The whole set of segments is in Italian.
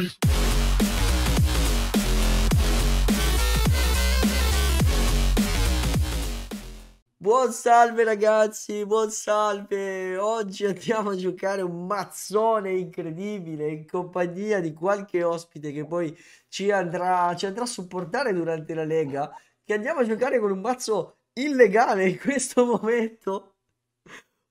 qui. Buon salve ragazzi, buon salve! Oggi andiamo a giocare un mazzone incredibile in compagnia di qualche ospite che poi ci andrà, ci andrà a supportare durante la Lega, che andiamo a giocare con un mazzo illegale in questo momento.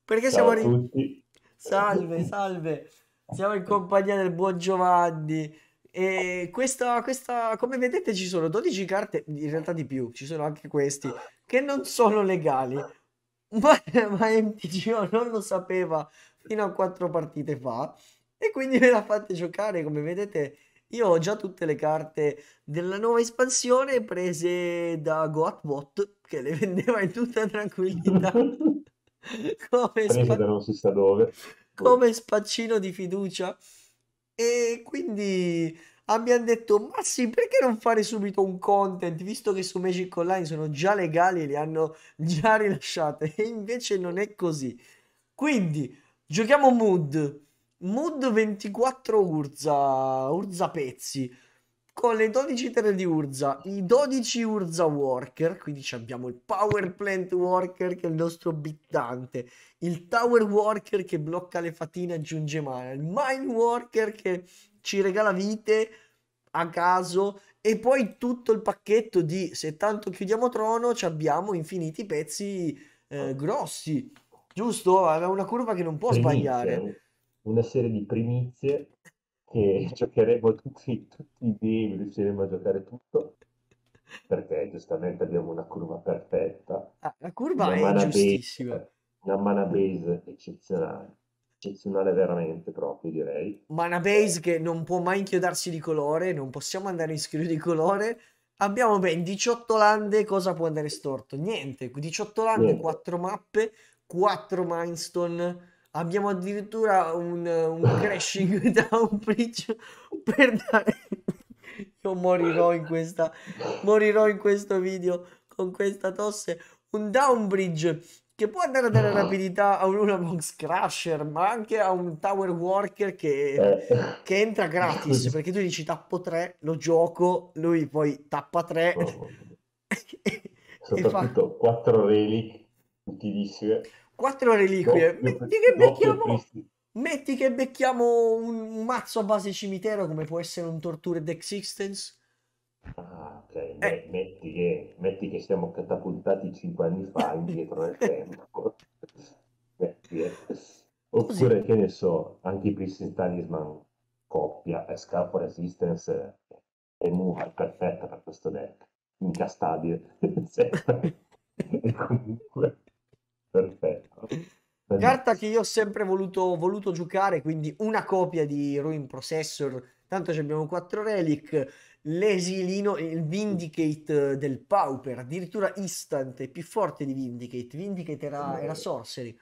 Perché Ciao siamo arrivati... Salve, salve! Siamo in compagnia del buon Giovanni. E questa, questa, come vedete, ci sono 12 carte, in realtà di più, ci sono anche questi, che non sono legali. Ma, ma MTGO non lo sapeva fino a quattro partite fa. E quindi ve la fate giocare, come vedete. Io ho già tutte le carte della nuova espansione prese da Goatbot che le vendeva in tutta tranquillità. come Prese non si sa dove. Ecco. come spaccino di fiducia. E quindi abbiamo detto, ma sì, perché non fare subito un content, visto che su Magic Online sono già legali e li hanno già rilasciate. E invece non è così. Quindi, giochiamo Mood. Mood 24 Urza, Urza Pezzi con le 12 terre di Urza, i 12 Urza Worker, quindi abbiamo il Power Plant Worker che è il nostro bittante, il Tower Worker che blocca le fatine e aggiunge mana, il Mine Worker che ci regala vite a caso e poi tutto il pacchetto di se tanto chiudiamo trono ci abbiamo infiniti pezzi eh, grossi, giusto? Aveva una curva che non può primizie, sbagliare. Una serie di primizie che giocheremo tutti, tutti i game, riusciremo a giocare tutto perché giustamente abbiamo una curva perfetta. Ah, la curva una è giustissima. Base, una mana base eccezionale, eccezionale veramente proprio direi. Mana base che non può mai inchiodarsi di colore, non possiamo andare in schiro di colore. Abbiamo ben 18 lande, cosa può andare storto? Niente, 18 lande, Niente. 4 mappe, 4 milestone abbiamo addirittura un, un crashing down bridge per dare... Io morirò in questa... Morirò in questo video con questa tosse. Un down bridge che può andare a dare rapidità a un box Crusher, ma anche a un Tower Worker che, eh. che entra gratis, perché tu dici tappo 3, lo gioco, lui poi tappa 3. Oh, oh, oh. soprattutto e fa... 4 relic utilissime. Quattro reliquie. Doppio, metti, che becchiamo, metti che becchiamo un mazzo a base cimitero come può essere un Torture d'Existence. Ah, ok. Eh. Metti, che, metti che siamo catapultati cinque anni fa indietro nel tempo. metti, eh. Oppure, Così. che ne so, anche i Prison Talisman coppia eh, e Scarpo Resistance è nuova, perfetta per questo deck. Incastabile. e comunque, perfetto. Carta che io ho sempre voluto, voluto, giocare, quindi una copia di Ruin Processor, tanto abbiamo quattro relic, l'esilino, il Vindicate del Pauper, addirittura Instant, è più forte di Vindicate, Vindicate era, era Sorcery.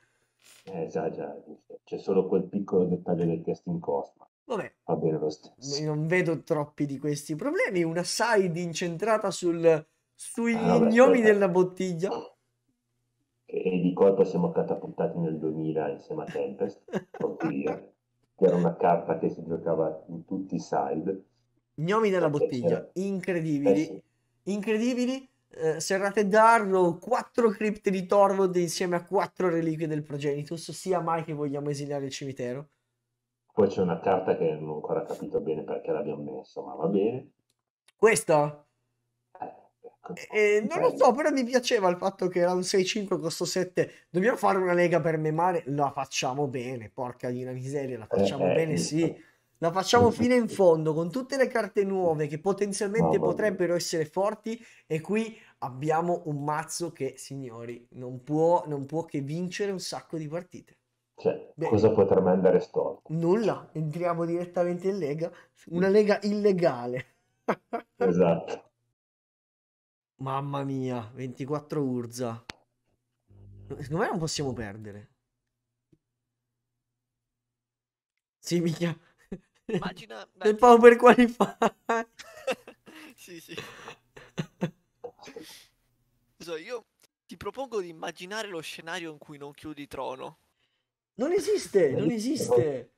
Eh già, già, c'è solo quel piccolo dettaglio del casting Cosma. Vabbè, Va bene lo stesso. non vedo troppi di questi problemi, una side incentrata sul, sugli ah, vabbè, ignomi aspetta. della bottiglia e di colpo siamo catapultati nel 2000 insieme a Tempest, Porturia, che era una carta che si giocava in tutti i side. Gnomi della bottiglia, incredibili, eh sì. incredibili. Eh, serrate d'arro, 4 cripte di Torvod insieme a 4 reliquie del progenitus, sia mai che vogliamo esiliare il cimitero. Poi c'è una carta che non ho ancora capito bene perché l'abbiamo messa, ma va bene. Questa? Ecco. Eh, non lo so, però mi piaceva il fatto che era un 6-5 costo 7. Dobbiamo fare una lega per memare, la facciamo bene, porca di una miseria, la eh, facciamo eh, bene, eh, sì. La facciamo fino in fondo con tutte le carte nuove che potenzialmente potrebbero essere forti e qui abbiamo un mazzo che, signori, non può, non può che vincere un sacco di partite. Cioè, Beh, cosa potrebbe andare storto? Nulla, entriamo direttamente in lega, una mm. lega illegale. esatto. Mamma mia, 24 Urza. Secondo me non possiamo perdere. Sì, mica. Immagina... Il power qualify. sì, sì. So, io ti propongo di immaginare lo scenario in cui non chiudi trono. Non esiste, non esiste.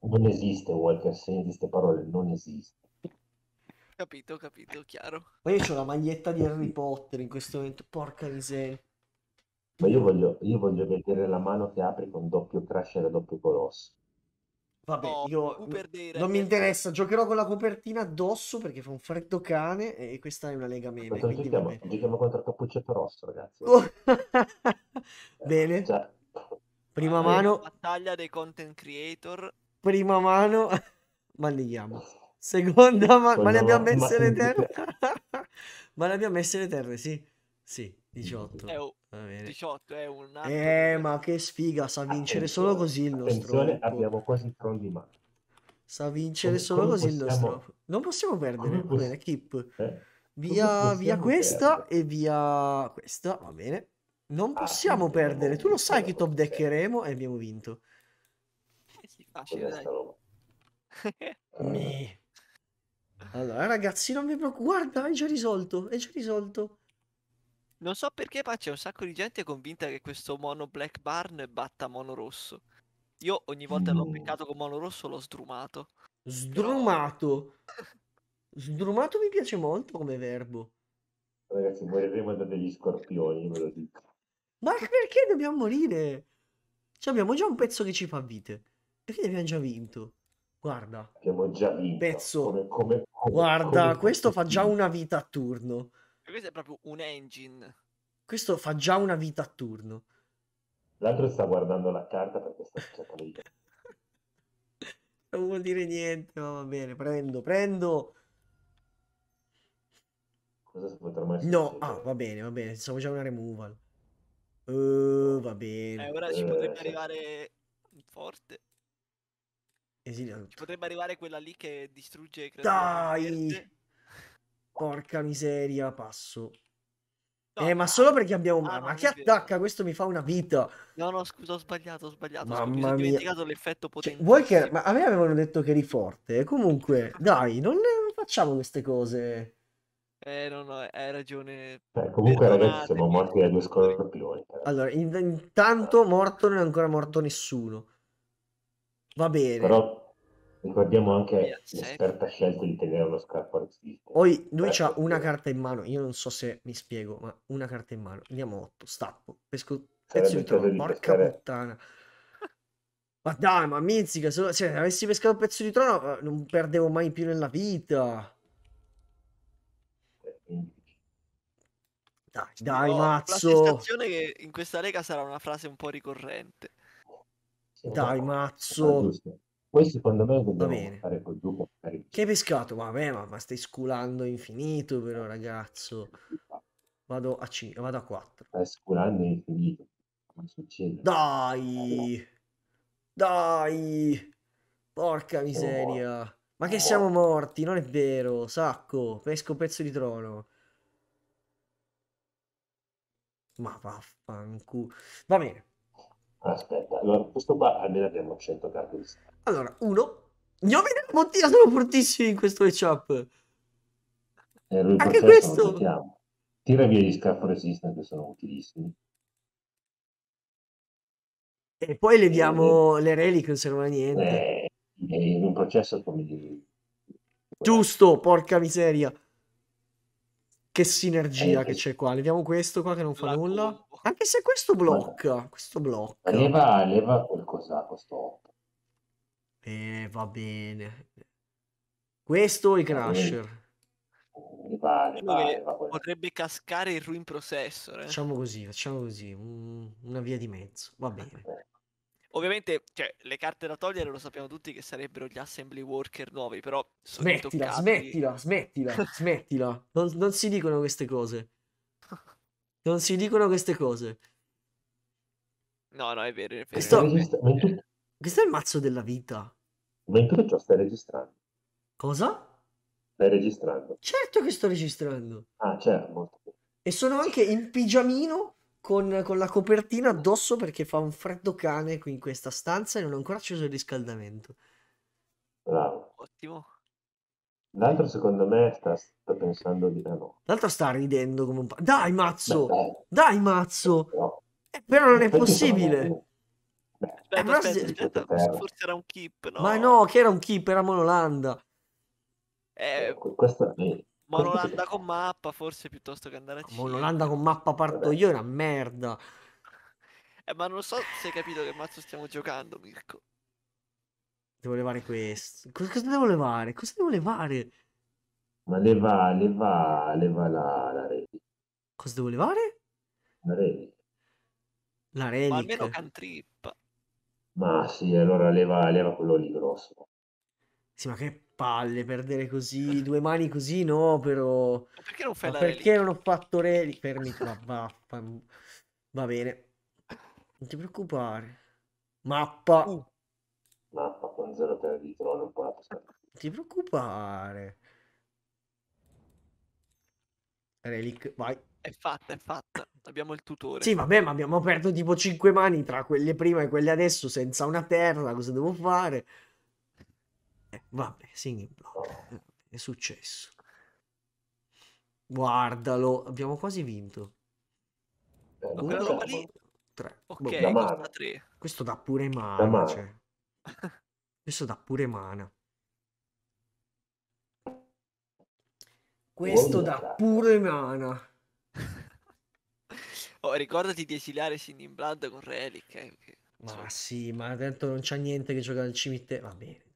Non esiste, Walker, segni queste parole, non esiste. Capito, capito, chiaro. Ma io ho la maglietta di Harry Potter in questo momento, porca miseria. Ma io voglio, io voglio vedere la mano che apre con doppio crasher e doppio colosso. Vabbè, no, io non mi interessa, giocherò con la copertina addosso perché fa un freddo cane e questa è una lega meme. Quindi giochiamo, giochiamo contro Cappuccetto Rosso, ragazzi. Oh. Bene. Già. Prima mano. Battaglia dei content creator. Prima mano. Ma Mandiamo. Seconda, ma, ma ne abbiamo messe le terre. ma ne abbiamo messe le terre, sì. Sì, 18. Eh, è un, 18 è un altro... Eh, ma che sfiga, sa vincere attenzione, solo così il nostro. Abbiamo quasi trondimato. Sa vincere come, solo come così possiamo... il nostro. Non possiamo perdere, come va bene, poss- Eh? Via, via questa perdere? e via questa, va bene. Non ah, possiamo ah, perdere. Tu lo sai che top deckeremo e abbiamo vinto. Sì, facile, dai. Mi. Allora, ragazzi, non vi preoccupate. Guarda, è già risolto. È già risolto. Non so perché, ma c'è un sacco di gente convinta che questo mono black barn batta mono rosso. Io ogni volta mm. l'ho beccato con mono rosso, l'ho sdrumato. Sdrumato? Però... sdrumato mi piace molto come verbo. Ragazzi, moriremo da degli scorpioni, ve lo dico. Ma perché dobbiamo morire? Cioè, abbiamo già un pezzo che ci fa vite. Perché abbiamo già vinto? Guarda. Abbiamo già vinto. Pezzo. Come, come, come, Guarda, questo fa già una vita a turno. Questo è proprio un engine. Questo fa già una vita a turno. L'altro sta guardando la carta perché sta cercando di... non vuol dire niente, ma va bene, prendo, prendo. Cosa si potrà mai No, ah, va bene, va bene, siamo già una removal. Uh, va bene. Eh, ora ci eh, potrebbe arrivare forte. Esiliano. potrebbe arrivare quella lì che distrugge... Credo, Dai! Porca miseria, passo. No, eh, ma solo perché abbiamo. Ah, ma che attacca? Questo mi fa una vita. No, no, scusa, ho sbagliato. Ho sbagliato. Mamma scusa, mi sono dimenticato l'effetto cioè, potente. Cioè, che... Ma a me avevano detto che eri forte. Eh, comunque, dai, non, ne... facciamo queste cose. Eh, no, no, hai ragione. Eh, comunque, Perdonate. ragazzi, siamo morti dai due scorpioni. Eh. Allora, intanto morto non è ancora morto nessuno. Va bene. Però ricordiamo anche l'esperta scelta di tenere lo scarpa razzista. Poi lui ha una carta in mano, io non so se mi spiego, ma una carta in mano. Andiamo 8, stappo, pesco pezzo di tronco, porca puttana. Ma dai, ma mizzica, se, cioè, avessi pescato un pezzo di trono eh, non perdevo mai più nella vita. Eh, dai, dai, no, mazzo. La sensazione che in questa lega sarà una frase un po' ricorrente. Dai, mazzo. Poi secondo me dobbiamo fare col gioco. Che hai pescato? Vabbè, ma, ma stai sculando infinito però, ragazzo. Vado a 5, vado a 4. Stai sculando infinito. Ma succede? Dai! Dai! Porca miseria! Ma che siamo morti, non è vero, sacco, pesco pezzo di trono. Ma vaffanculo. Va bene. Aspetta, allora questo qua almeno abbiamo 100 carte di stato. Allora, uno. Gnomi della Montina sono fortissimi in questo matchup. Eh, Anche questo. Tira via gli scarpo resistant che sono utilissimi. E poi leviamo eh, le relic, non servono a niente. Eh, in un processo come di... Giusto, porca miseria. Che sinergia eh, che eh, c'è qua. Leviamo questo qua che non fa nulla. Punto. Anche se questo blocca. Questo blocca. Leva, leva qualcosa questo Eh, va bene. Questo e Crusher. Leva, leva, diciamo leva potrebbe cascare il Ruin Processor. Eh. Facciamo così, facciamo così. una via di mezzo. Va ah, bene. Ovviamente, cioè, le carte da togliere lo sappiamo tutti che sarebbero gli assembly worker nuovi, però smettila, smettila, smettila, smettila. Non, non, si dicono queste cose. Non si dicono queste cose. No, no, è vero. È vero. Questo, questo è eh, il mazzo della vita. Ma in tutto stai registrando? Cosa? Stai registrando? Certo che sto registrando. Ah, certo. E sono anche in pigiamino con, con, la copertina addosso perché fa un freddo cane qui in questa stanza e non ho ancora acceso il riscaldamento. Bravo. Ottimo. L'altro secondo me sta, sta pensando di no. L'altro sta ridendo come un... Pa- dai mazzo! Beh, dai. dai. mazzo! No. Eh, però non è possibile. Eh, beh, aspetta, aspetta, aspetta, aspetta, forse era un keep, no? Ma no, che era un keep, era Monolanda. Eh, eh questo è Monolanda con mappa forse piuttosto che andare a Cile. Monolanda con mappa parto io è una merda. Eh, ma non so se hai capito che mazzo stiamo giocando, Mirko. Devo levare questo. Cosa, cosa devo levare? Cosa devo levare? Ma leva, leva, leva la, la relic. Cosa devo levare? La relic. La relic. Ma almeno cantrip. Ma sì, allora leva, leva quello lì grosso. Sì, ma che palle perdere così, due mani così, no, però... Ma perché non fai ma la Perché relic? non ho fatto relic? Fermi qua, va, va, va, bene. Non ti preoccupare. Mappa. Uh. Mappa con 0 te la non Non ti preoccupare. Relic, vai. È fatta, è fatta. Abbiamo il tutore. Sì, vabbè, ma abbiamo aperto tipo 5 mani tra quelle prima e quelle adesso senza una terra. Cosa devo fare? Eh, vabbè, singing block. Oh. Eh, è successo. Guardalo, abbiamo quasi vinto. Eh, Uno, roba lì... tre. Ok, boh. costa tre. Questo dà pure mana. mana. Cioè. Questo dà pure mana. Questo dà pure mana. Oh, ricordati di esiliare Singing Blood con Relic. Eh, perché... Ma sì, ma tanto non c'ha niente che gioca al cimitero. Va bene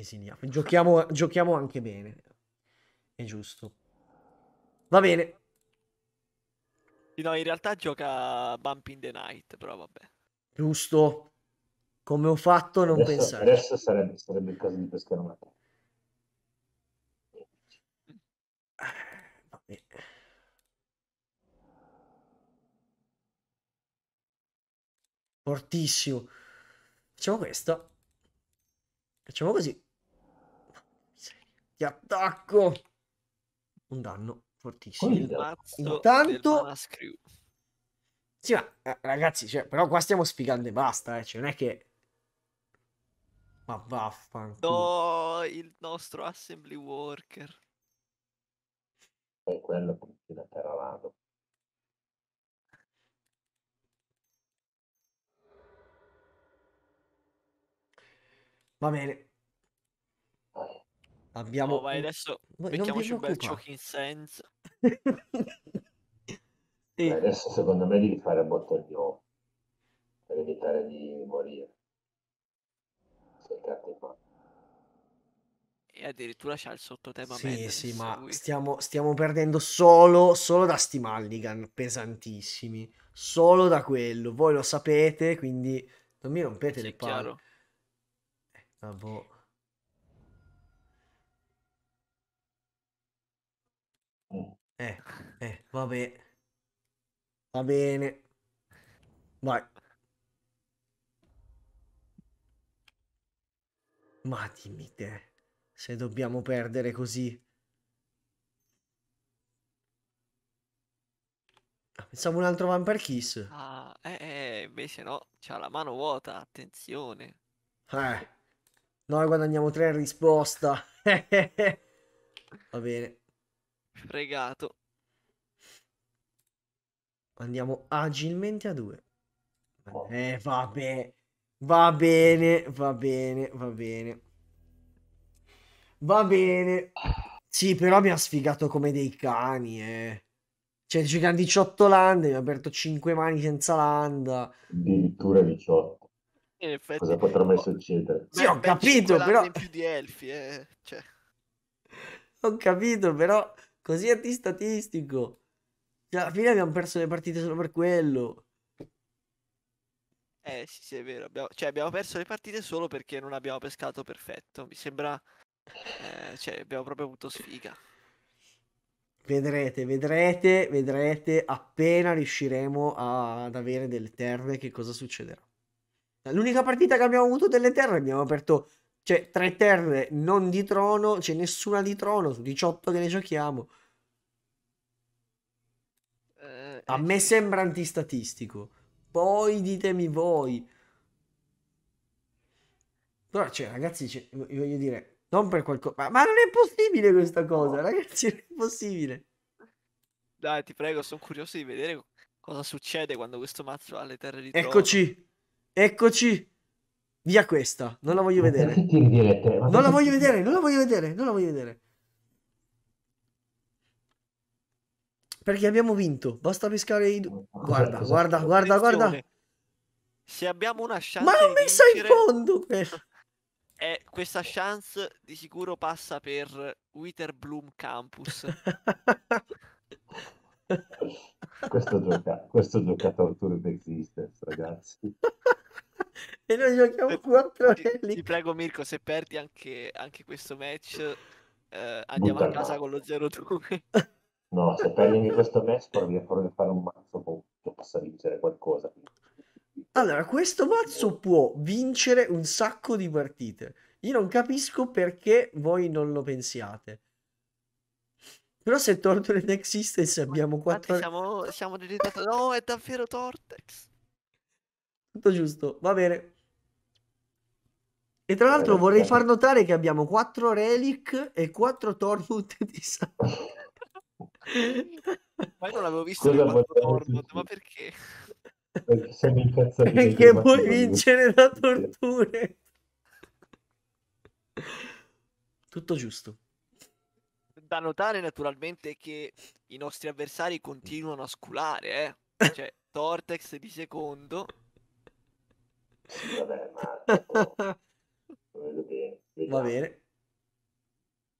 esiliamo. Giochiamo, giochiamo anche bene. È giusto. Va bene. No, in realtà gioca Bump in the Night, però vabbè. Giusto. Come ho fatto, non adesso, pensare. Adesso sarebbe, sarebbe, il caso di pescare una cosa. Eh, vabbè. Fortissimo. Facciamo questo. Facciamo così. Ti attacco. Un danno fortissimo. Intanto... Sì, ma eh, ragazzi, cioè, però qua stiamo sfigando e basta, eh. cioè, non è che... Ma vaffanculo. No, il nostro assembly worker. È quello che da terra Va bene, Abbiamo... Oh, vai, adesso mettiamoci un bel choking sense. sì. Adesso secondo me devi fare a bottoglione per evitare di morire. Sei qua. E addirittura c'ha il sottotema. Sì, Mendes, sì, ma stiamo, stiamo, perdendo solo, solo da sti Mulligan pesantissimi. Solo da quello. Voi lo sapete, quindi non mi rompete sì, le palle. ah, boh. Eh, eh, vabbè. Va bene. Vai. Ma dimmi te, se dobbiamo perdere così. Ah, pensavo un altro Vampire Kiss. Ah, eh, eh, invece no, c'ha la mano vuota, attenzione. Eh, noi guadagniamo tre in risposta. Va bene. Fregato. Andiamo agilmente a due. Oh. Eh, vabbè. Va bene, va bene, va bene. Va bene. Sì, però mi ha sfigato come dei cani, eh. Cioè, giocando 18 lande, mi ha aperto 5 mani senza landa. Addirittura 18. In effetti, Cosa potrebbe mai succedere? Sì, ho capito, però... Elfi, eh. cioè. Ho capito, però... Così antistatistico. Cioè, alla fine abbiamo perso le partite solo per quello. Eh sì, sì, è vero. Abbiamo, cioè, abbiamo perso le partite solo perché non abbiamo pescato perfetto. Mi sembra... Eh, cioè, abbiamo proprio avuto sfiga. Vedrete, vedrete, vedrete appena riusciremo a, ad avere delle terre che cosa succederà. L'unica partita che abbiamo avuto delle terre abbiamo aperto cioè, tre terre non di trono, c'è nessuna di trono su 18 che ne giochiamo. Eh, A eh, me sembra antistatistico. Poi ditemi voi. Però, cioè, ragazzi, cioè, voglio dire, non per qualcosa... Ma, ma non è possibile questa cosa, no. ragazzi, non è possibile. Dai, ti prego, sono curioso di vedere cosa succede quando questo mazzo ha le terre di trono. Eccoci, eccoci. Via questa, non la voglio vedere. non la voglio vedere, non la voglio vedere, non la voglio vedere. Perché abbiamo vinto, basta pescare i due. Guarda, guarda, guarda, guarda. Se abbiamo una chance... Ma l'ho messa in fondo! E eh, questa chance di sicuro passa per Witterbloom Campus. questo, gioca- questo giocatore esiste, ragazzi. e noi giochiamo 4 ti, ti, prego Mirko, se perdi anche, anche questo match eh, andiamo Buttano. a casa con lo 0-2. no, se perdi anche questo match provi a fare un mazzo che possa vincere qualcosa. Allora, questo mazzo può vincere un sacco di partite. Io non capisco perché voi non lo pensiate. Però se Tortorex se abbiamo 4... Quattro... Siamo, siamo diventati... No, è davvero Tortex tutto giusto, va bene. E tra eh, l'altro eh, vorrei eh. far notare che abbiamo 4 Relic e 4 Tormund di sangue. ma io non l'avevo visto Tormund, ma perché? Perché puoi vincere la torture. Tutto giusto. Da notare naturalmente che i nostri avversari continuano a sculare, eh? Cioè, Tortex di secondo, Va bene.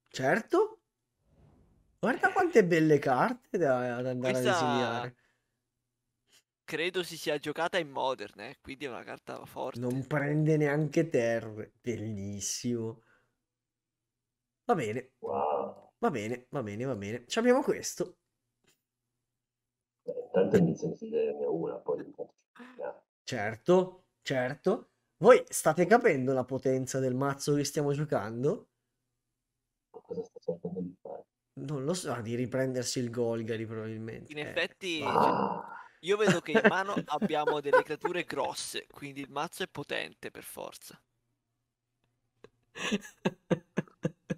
Certo. Guarda quante belle carte da, andare Questa... a disegnare. Credo si sia giocata in Modern, eh? quindi è una carta forte. Non prende neanche terre. Bellissimo. Va bene. Wow. Va bene, va bene, va bene. Ci abbiamo questo. Beh, intanto inizio a ne una, poi... Certo certo. Voi state capendo la potenza del mazzo che stiamo giocando? Cosa sta cercando di fare? Non lo so, di riprendersi il Golgari probabilmente. In eh. effetti, ah. Cioè, io vedo che in mano abbiamo delle creature grosse, quindi il mazzo è potente per forza. Mi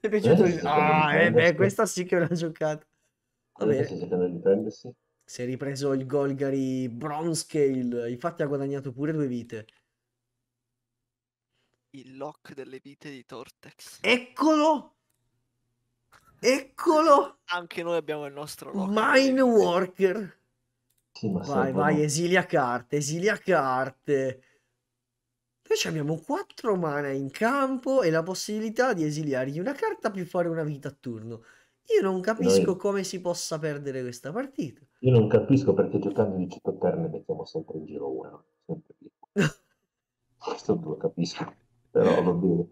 è piaciuto eh, Ah, eh, beh, questa sì che l'ha una giocata. Va bene. Sta cercando di riprendersi? si è ripreso il Golgari Bronscale, infatti ha guadagnato pure due vite. Il lock delle vite di Tortex. Eccolo! Eccolo! Anche noi abbiamo il nostro lock. Mine Worker. Sì, vai, vai, no. esilia carte, esilia carte. Noi abbiamo 4 mana in campo e la possibilità di esiliargli una carta più fare una vita a turno. Io non capisco noi... come si possa perdere questa partita. Io non capisco perché giocando di citoterne mettiamo sempre in giro una, sempre lì. Questo non lo capisco, però va bene.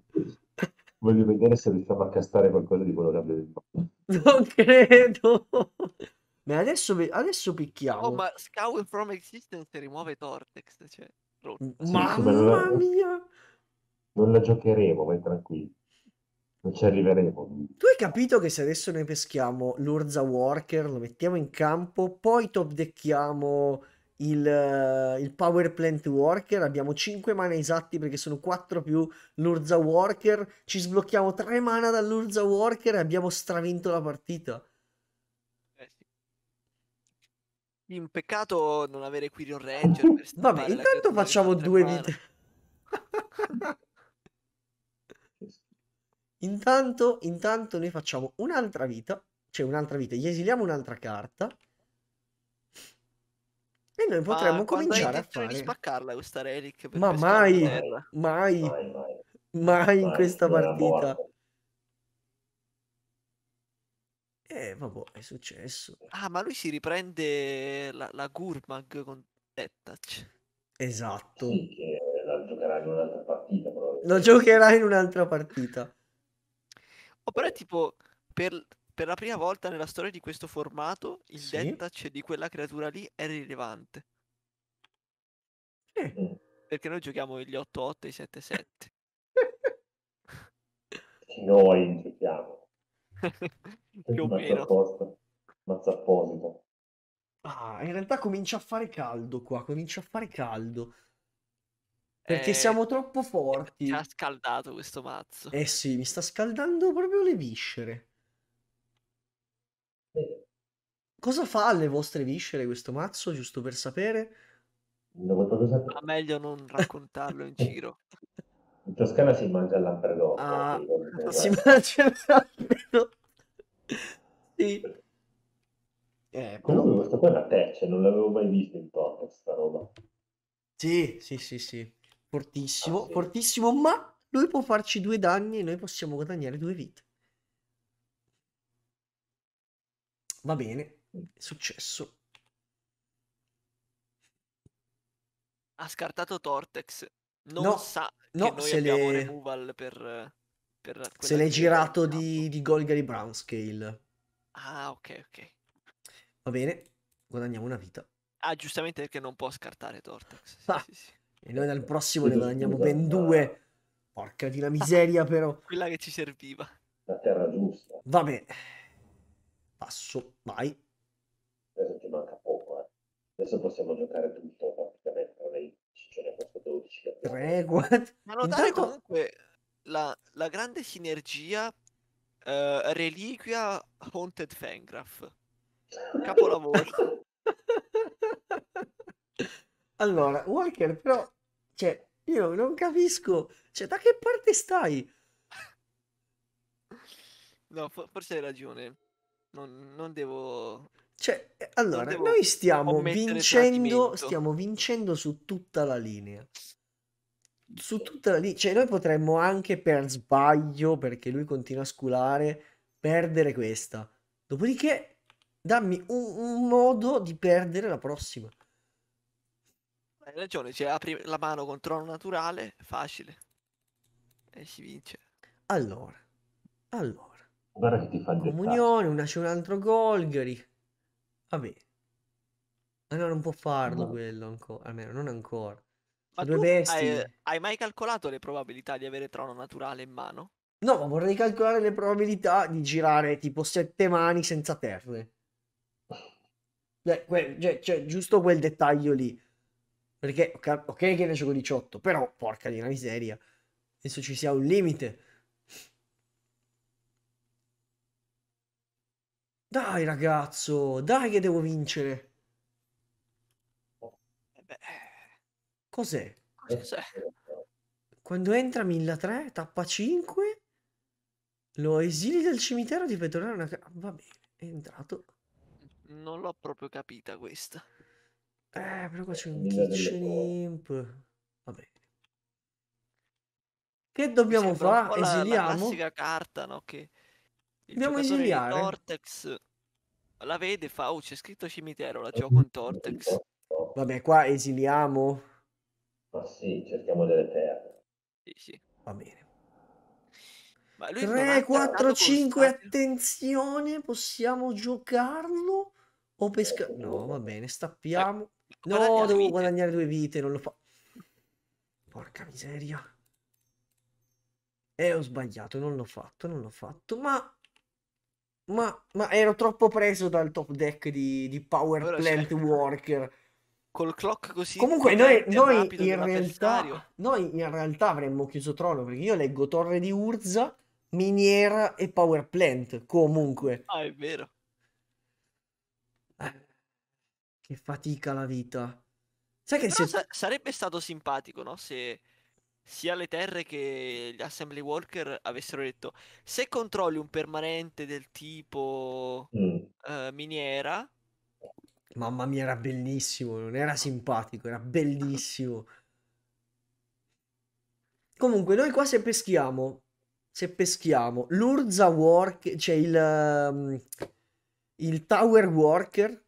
Voglio vedere se riusciamo a castare qualcosa di quello che abbiamo detto. Non credo. Ma adesso, adesso picchiamo. Oh, ma Scowl from Existence rimuove Tortex, cioè... Sì, Mamma non la... mia! Non la giocheremo, vai tranquillo non ci arriveremo. Tu hai capito che se adesso noi peschiamo l'Urza Worker, lo mettiamo in campo, poi top deckiamo il, eh, il Power Plant Worker, abbiamo 5 mana esatti perché sono 4 più l'Urza Worker, ci sblocchiamo 3 mana dall'Urza Worker e abbiamo stravinto la partita. Eh, un peccato non avere Quirion Ranger. Vabbè, intanto facciamo due vite. Intanto, intanto noi facciamo un'altra vita, cioè un'altra vita, gli esiliamo un'altra carta. E noi potremmo Ma cominciare a fare... di spaccarla questa relic. Ma mai, mai, mai, mai, in questa partita. E eh, vabbè, è successo. Ah, ma lui si riprende la, la Gurmag con Dettach. Esatto. Sì, la giocherà in un'altra partita. Lo giocherà in un'altra partita. Oh, però è tipo, per, per, la prima volta nella storia di questo formato, il sì. death di quella creatura lì è rilevante. Eh. Perché noi giochiamo gli 8-8 e i 7-7. noi giochiamo. Più o meno. Mazza apposita. Ah, in realtà comincia a fare caldo qua, comincia a fare caldo. Perché eh, siamo troppo forti. Ti ha scaldato questo mazzo. Eh sì, mi sta scaldando proprio le viscere. Cosa fa alle vostre viscere questo mazzo, giusto per sapere? Ma meglio non raccontarlo in giro. In Toscana si mangia l'ambergotto. Ah, si mangia l'ambergotto. sì. Eh, Comunque questo qua è una tecce, non l'avevo mai visto in porta questa roba. Sì, sì, sì, sì. Fortissimo, ah, sì. fortissimo, ma lui può farci due danni e noi possiamo guadagnare due vite. Va bene, successo. Ha scartato Tortex. Non no, sa no, che se le... per, per se l'è girato di, di Golgari Brownscale. Ah, ok, ok. Va bene, guadagniamo una vita. Ah, giustamente perché non può scartare Tortex. Sì, ah. sì, sì e noi dal prossimo ne guadagniamo esatto. ben due. Porca di la miseria, però. Quella che ci serviva. La terra giusta. Vabbè. Passo, vai. Adesso ci manca poco, eh. Adesso possiamo giocare tutto praticamente. Ormai ce ne fosse 12. Prego. Ma notare Intanto... comunque la, la, grande sinergia eh, Reliquia Haunted Fangraph. Capolavoro. allora, Walker, però cioè, io non capisco. Cioè, da che parte stai? No, forse hai ragione. Non, non devo... Cioè, eh, allora, devo noi stiamo vincendo, stiamo vincendo su tutta la linea. Su tutta la linea. Cioè, noi potremmo anche per sbaglio, perché lui continua a sculare, perdere questa. Dopodiché, dammi un, un modo di perdere la prossima. Hai ragione, cioè apri la mano con trono naturale, facile. E si vince. Allora, allora. Guarda che ti fa Comunione, una, c'è un altro Golgari. Vabbè. Allora non può farlo no. quello ancora, almeno non ancora. Ma due bestie. Hai, hai, mai calcolato le probabilità di avere trono naturale in mano? No, ma vorrei calcolare le probabilità di girare tipo sette mani senza terre. Cioè, cioè, cioè giusto quel dettaglio lì. Perché, ok, che ne gioco 18, però, porca di una miseria, penso ci sia un limite. Dai, ragazzo, dai che devo vincere. Eh Cos'è? Cos'è? Quando entra 1003, tappa 5, lo esili dal cimitero di tornare una... Va bene, è entrato. Non l'ho proprio capita questa. Eh, però qua c'è un KitchenImp. Va bene. Che dobbiamo fare? Esiliamo? La classica carta, no? Che Dobbiamo esiliare. Cortex la vede Fau, oh, c'è scritto cimitero, la eh, gioco in Tortex. Vabbè, qua esiliamo. Ma sì, cerchiamo delle terre. Sì, sì. Va bene. 3, 4, 5, attenzione, possiamo giocarlo o pescare? Eh, no, va bene, ecco. stappiamo. No, devo vite. guadagnare due vite, non lo fa. Porca miseria. E eh, ho sbagliato, non l'ho fatto, non l'ho fatto, ma... Ma, ma ero troppo preso dal top deck di, di Power Però Plant c'è. Worker. Col clock così... Comunque noi, noi in realtà, noi in realtà avremmo chiuso Trono, perché io leggo Torre di Urza, Miniera e Power Plant, comunque. Ah, è vero. Che fatica la vita. Sai che se... sa- sarebbe stato simpatico, no? Se sia le terre che gli assembly worker avessero detto se controlli un permanente del tipo mm. uh, miniera mamma mia era bellissimo non era simpatico era bellissimo comunque noi qua se peschiamo se peschiamo l'urza worker cioè il um, il tower worker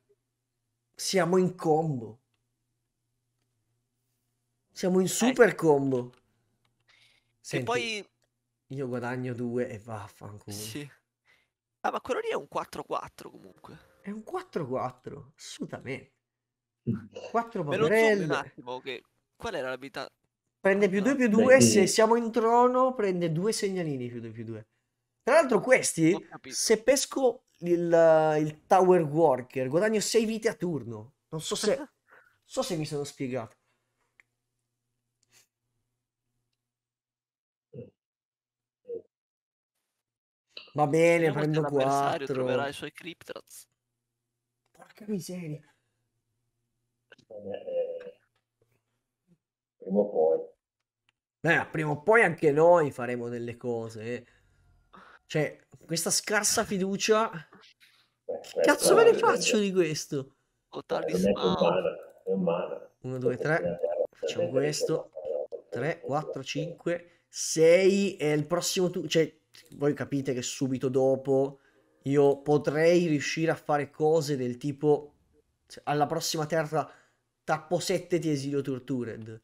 siamo in combo. Siamo in eh. super combo. Senti, e poi... Io guadagno due e vaffanculo. Sì. Ah, ma quello lì è un 4-4 comunque. È un 4-4, assolutamente. 4 paperelle. un attimo che... Qual era l'abilità? Prende più 2 più 2, se siamo in trono prende due segnalini più 2 più 2. Tra l'altro questi, se pesco il, il Tower Worker, guadagno 6 vite a turno. Non so se, so se mi sono spiegato. Va bene, prendo 4. troverà i suoi Cryptrats. Porca miseria. Prima o poi. Beh, prima o poi anche noi faremo delle cose. Eh. Cioè, questa scarsa fiducia... Beh, che cazzo me ne faccio di questo? Ho talismano. È un 1, 2, 3. Facciamo questo. 3, 4, 5, 6 e il prossimo turno... Cioè, voi capite che subito dopo io potrei riuscire a fare cose del tipo cioè, alla prossima terra tappo 7 ti esilio tortured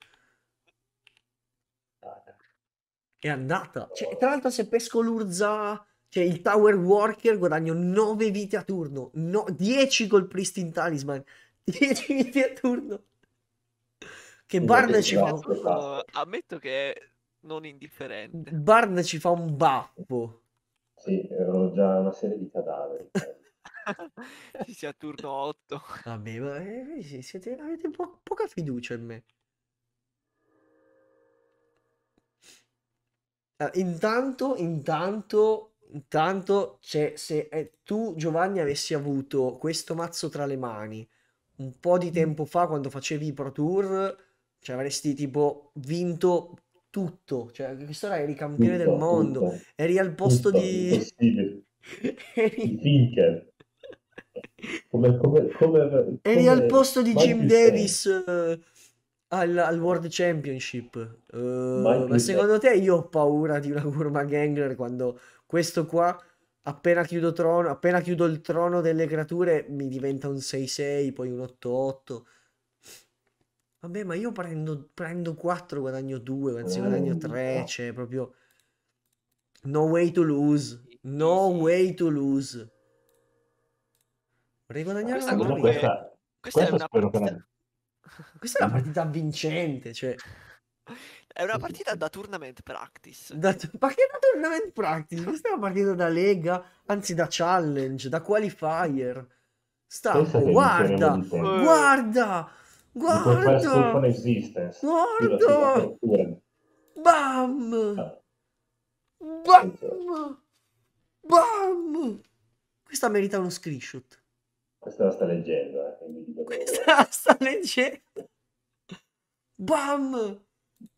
è andata. Cioè, tra l'altro, se pesco l'Urza, cioè il Tower Worker, guadagno 9 vite a turno, no, 10 col Pristin Talisman, 10 vite a turno. Che Barn ci fa un... Ammetto che è non indifferente. Barn ci fa un baffo. Sì, ero già una serie di cadaveri. ci sia turno 8. Vabbè, ma eh, siete, avete po- poca fiducia in me. Ah, intanto, intanto, intanto, cioè, se eh, tu Giovanni avessi avuto questo mazzo tra le mani un po' di mm. tempo fa quando facevi i Pro Tour, cioè avresti tipo vinto tutto, cioè quest'ora eri campione tutto, del mondo, tutto, eri al posto tutto, di... eri... Fincher. Come, come, come, eri al posto di Jim Davis... Sei eh, al, al World Championship. Uh, ma secondo te io ho paura di una Gurma Gangler quando questo qua, appena chiudo, trono, appena chiudo il trono delle creature, mi diventa un 6-6, poi un 8-8. Vabbè, ma io prendo, prendo 4, guadagno 2, anzi oh, guadagno 3, no. cioè proprio... No way to lose. No way to lose. Vorrei guadagnare questa, una questa, questa, questa, è una partita, questa è una partita vincente, cioè... È una partita da tournament practice. Da, ma che da tournament practice? Questa è una partita da lega, anzi da challenge, da qualifier. Stampo, guarda, guarda, guarda, guarda, bam, ah. bam, bam. Questa merita uno screenshot. Questa la sta leggendo, eh, Questa la sta leggendo. Bam!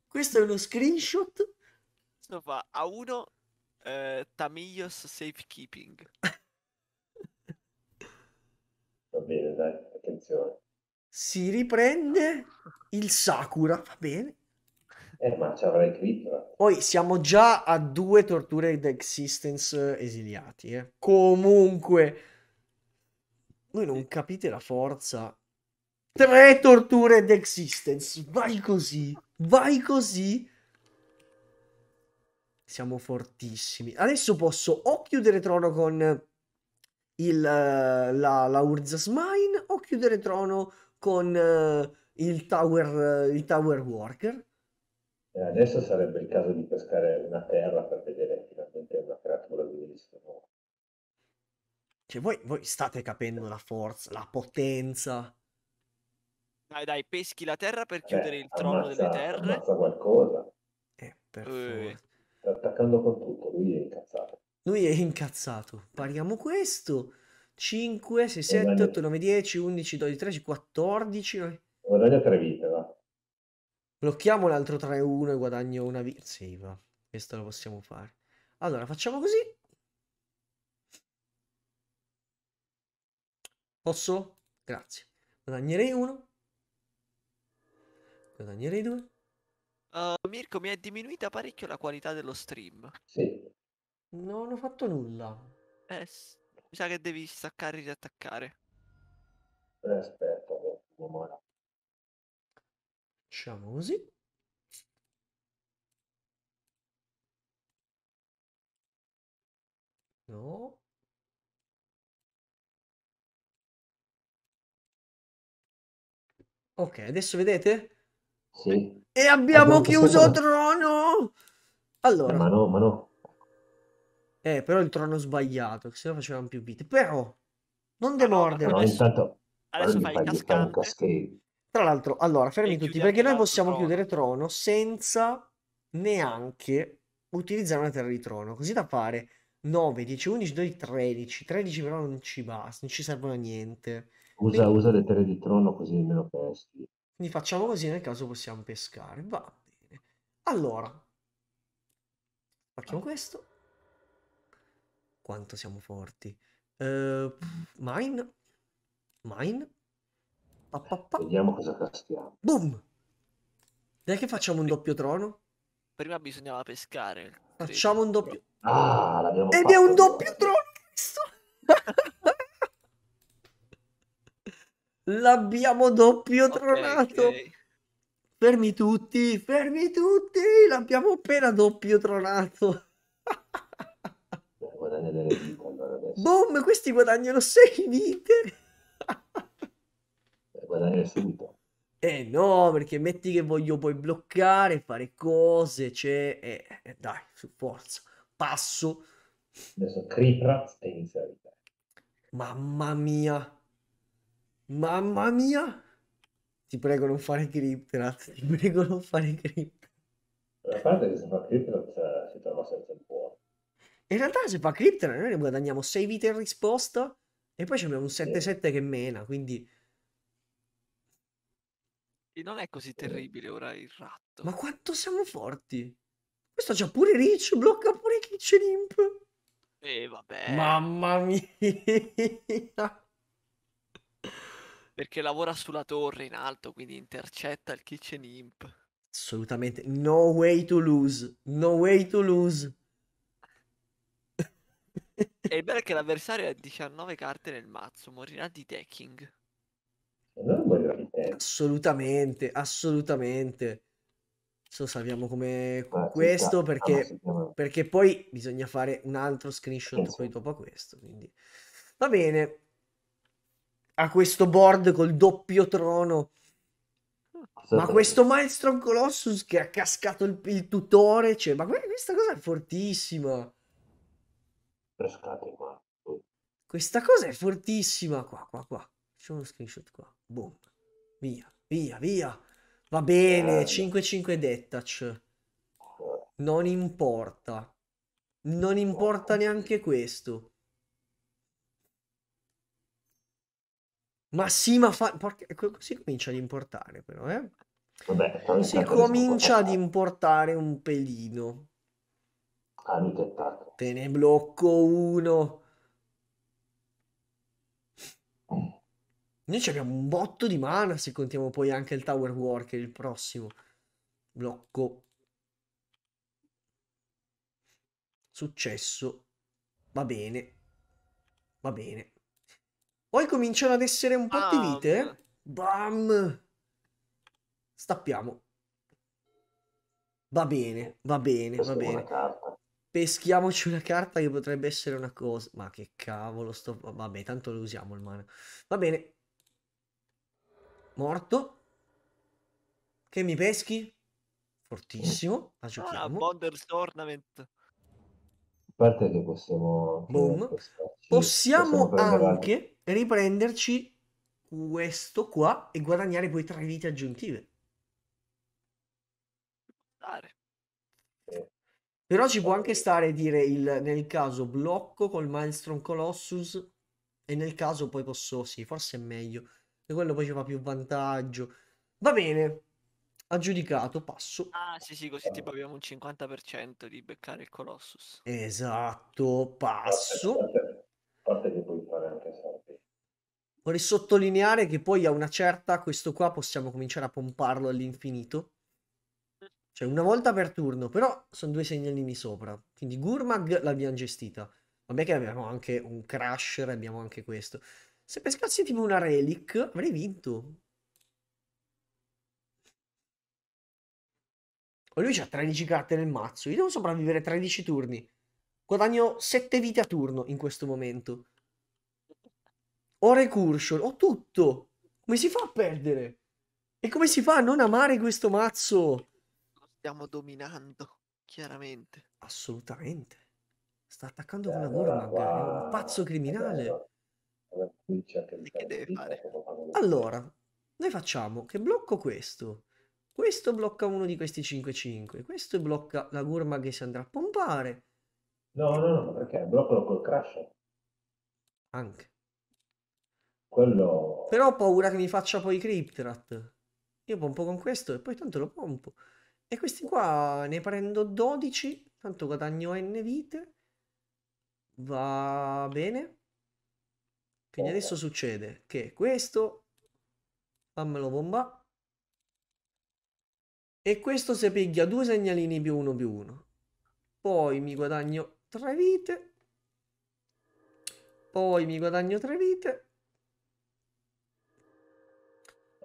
Questo è uno screenshot. Insomma, a uno eh, Tamillos Safekeeping. Va bene, dai, attenzione. Si riprende il Sakura, va bene. Eh, ma ci avrei scritto. Eh. Poi siamo già a due torture d'existence eh, esiliati. Eh. Comunque, voi non capite la forza. Tre torture d'existence. Vai così. Vai così. Siamo fortissimi. Adesso posso o chiudere trono con il, eh, la, la Urza's Mine o chiudere trono con uh, il, tower, uh, il Tower Worker. E adesso sarebbe il caso di pescare una terra per vedere finalmente una creatura di rischio. Cioè, voi, voi state capendo la forza, la potenza. Dai, dai, peschi la terra per eh, chiudere eh, il trono ammazza, delle terre. Ammazza qualcosa. Eh, per eh. Sta attaccando con tutto, lui è incazzato. Lui è incazzato. Pariamo questo. 5, 6, 7, 8, 9, 10, 11, 12, 13, 14. Guadagna 3 vite, va. Blocchiamo l'altro 3-1 e guadagno una vita. Sì, va. Questo lo possiamo fare. Allora, facciamo così. Posso? Grazie. Guadagnerei uno. Guadagnerei due. Uh, Mirko, mi è diminuita parecchio la qualità dello stream. Sì. Non ho fatto nulla. Eh, mi sa che devi staccare e riattaccare. Eh, aspetta, ora. Facciamo così. No. Ok, adesso vedete? Sì. E abbiamo, abbiamo chiuso Trono! Allora. Eh, ma no, ma no. Eh, però il trono sbagliato, se no facevamo più beat. Però, non demordere. No, adesso, intanto, adesso fai il cascante. Tra l'altro, allora, fermi tutti, perché noi possiamo trono. chiudere trono senza neanche utilizzare una terra di trono. Così da fare 9, 10, 11, 12, 13. 13 però non ci basta, non ci servono a niente. Usa, usa le terre di trono così lo peschi. Quindi facciamo così nel caso possiamo pescare. Va bene. Allora, facciamo questo. Quanto siamo forti. Uh, mine. Mine. Pa, pa, pa. Vediamo cosa castiamo. Boom! Dai che facciamo un doppio trono? Prima bisognava pescare. Facciamo un doppio... Ah, l'abbiamo Ed è un doppio trono! L'abbiamo doppio tronato. Okay, okay. Fermi tutti, fermi tutti, l'abbiamo appena doppio tronato. Boom, questi guadagnano 6 vite. Guadagnare Eh no, perché metti che voglio poi bloccare, fare cose, c'è... Cioè, eh, eh, dai, su forza, passo. Adesso Cripraz e inizia a Mamma mia. Mamma mia! Ti prego non fare Cryptrat, ti prego non fare Cryptrat. La parte che se fa Cryptrat si trova senza il cuore. In realtà se fa Cryptrat noi ne guadagniamo 6 vite in risposta e poi abbiamo un 7-7 sì. che mena, quindi... E non è così terribile ora il ratto. Ma quanto siamo forti! Questo c'ha pure Rich, blocca pure Kitchen Imp. E eh, vabbè. Mamma mia! perché lavora sulla torre in alto, quindi intercetta il kitchen imp. Assolutamente, no way to lose, no way to lose. E il bello è che l'avversario ha 19 carte nel mazzo, morirà di decking. Assolutamente, assolutamente. Lo salviamo come ah, questo sì, perché, no, perché, poi bisogna fare un altro screenshot poi dopo questo. Quindi. Va bene, a questo board col doppio trono. Ma questo Maelstrom Colossus che ha cascato il, il tutore, cioè, ma questa cosa è fortissima. Questa cosa è fortissima. Qua, qua, qua. Facciamo uno screenshot qua. Boom. Via, via, via. Va bene, 5-5 eh. dettach. Non importa. Non importa neanche questo. Ma sì, ma fa... Porca... così comincia ad importare però, eh? Vabbè, si comincia ad importare un pelino. Ah, mica Te ne blocco uno. Noi ci abbiamo un botto di mana se contiamo poi anche il Tower Walker, il prossimo. Blocco. Successo. Va bene. Va bene. Poi cominciano ad essere un po' di ah, vite. Bam! Stappiamo. Va bene, va bene, va bene. Peschiamoci una carta che potrebbe essere una cosa. Ma che cavolo, sto. Vabbè, tanto lo usiamo il mana. Va bene. Morto. Che mi peschi? Fortissimo. La ah, giochiamo. Ah, Bonders A parte che possiamo. Boom. Possiamo, possiamo anche riprenderci questo qua e guadagnare poi tre vite aggiuntive. Però ci può anche stare dire il, nel caso blocco col Maelstrom Colossus e nel caso poi posso, sì, forse è meglio. E quello poi ci fa più vantaggio. Va bene, aggiudicato, passo. Ah, sì, sì, così tipo abbiamo un 50% di beccare il Colossus. Esatto, passo. Vorrei sottolineare che poi a una certa questo qua possiamo cominciare a pomparlo all'infinito. Cioè una volta per turno, però sono due segnalini sopra. Quindi Gurmag l'abbiamo gestita. Vabbè che abbiamo anche un Crusher, abbiamo anche questo. Se pescassi tipo una Relic avrei vinto. O lui ha 13 carte nel mazzo. Io devo sopravvivere 13 turni. Guadagno 7 vite a turno in questo momento ho recursion, ho tutto. Come si fa a perdere? E come si fa a non amare questo mazzo? Lo stiamo dominando, chiaramente. Assolutamente. Sta attaccando con eh, la Warmag, è un pazzo criminale. Che deve fare? Allora, noi facciamo che blocco questo. Questo blocca uno di questi 5-5. Questo blocca la Gurma che si andrà a pompare. No, no, no, perché bloccalo col crash. Anche. Quello... Però ho paura che mi faccia poi Cryptrat. Io pompo con questo e poi tanto lo pompo. E questi qua ne prendo 12, tanto guadagno n vite. Va bene. Quindi adesso succede che questo, fammelo bomba, e questo se piglia due segnalini più uno più uno. Poi mi guadagno tre vite. Poi mi guadagno tre vite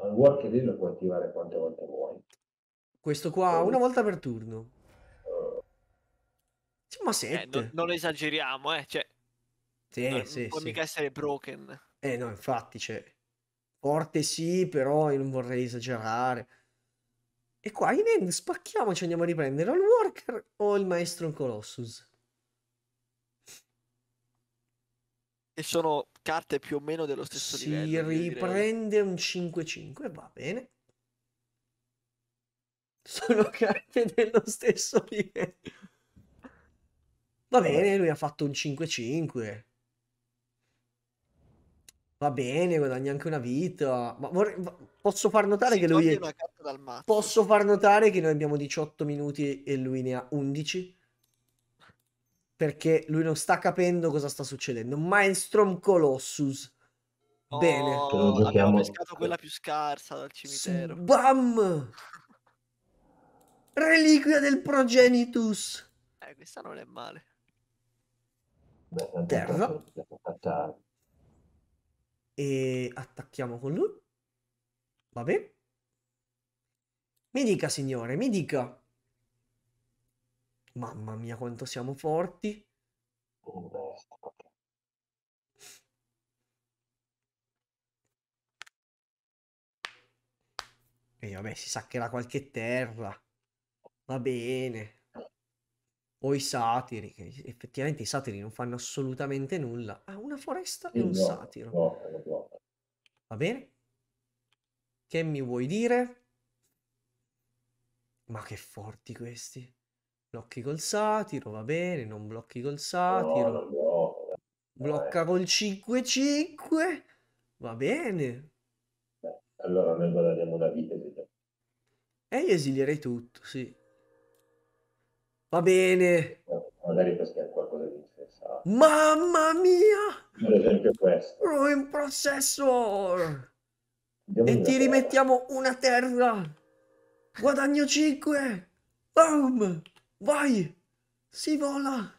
un work lì lo puoi attivare quante volte vuoi. Questo qua, una volta per turno. Ma 7. Eh, eh non, non, esageriamo, eh. Cioè, sì, non, sì, non può mica essere broken. Eh no, infatti, cioè, forte sì, però io non vorrei esagerare. E qua in end spacchiamoci, andiamo a riprendere o il worker o il maestro in Colossus. E sono carte più o meno dello stesso si livello. Si riprende un 5-5, va bene. Sono carte dello stesso livello. Va bene, lui ha fatto un 5-5. Va bene, guadagna anche una vita. Ma vorrei, posso far notare si che lui è... Posso far notare che noi abbiamo 18 minuti e lui ne ha 11? perché lui non sta capendo cosa sta succedendo. Maelstrom Colossus. Oh, Bene. abbiamo pescato quella più scarsa dal cimitero. Bam! Reliquia del Progenitus. Eh, questa non è male. Terra. E attacchiamo con lui. Vabbè. Mi dica, signore, mi dica Mamma mia, quanto siamo forti. E vabbè, si saccherà qualche terra. Va bene. O i satiri, che effettivamente i satiri non fanno assolutamente nulla. Ah, una foresta e un satiro. Va bene? Che mi vuoi dire? Ma che forti questi. Blocchi col satiro, va bene, non blocchi col satiro. No, no, no, Blocca col 5-5, va bene. Beh, allora noi guadagniamo una vita. E io esilierei tutto, sì. Va bene. Eh, magari perché è qualcosa di interessato. Mamma mia! Per esempio questo. Ruin Processor! Andiamo e ti rimettiamo una terra! Guadagno 5! Boom! Vai! Si vola!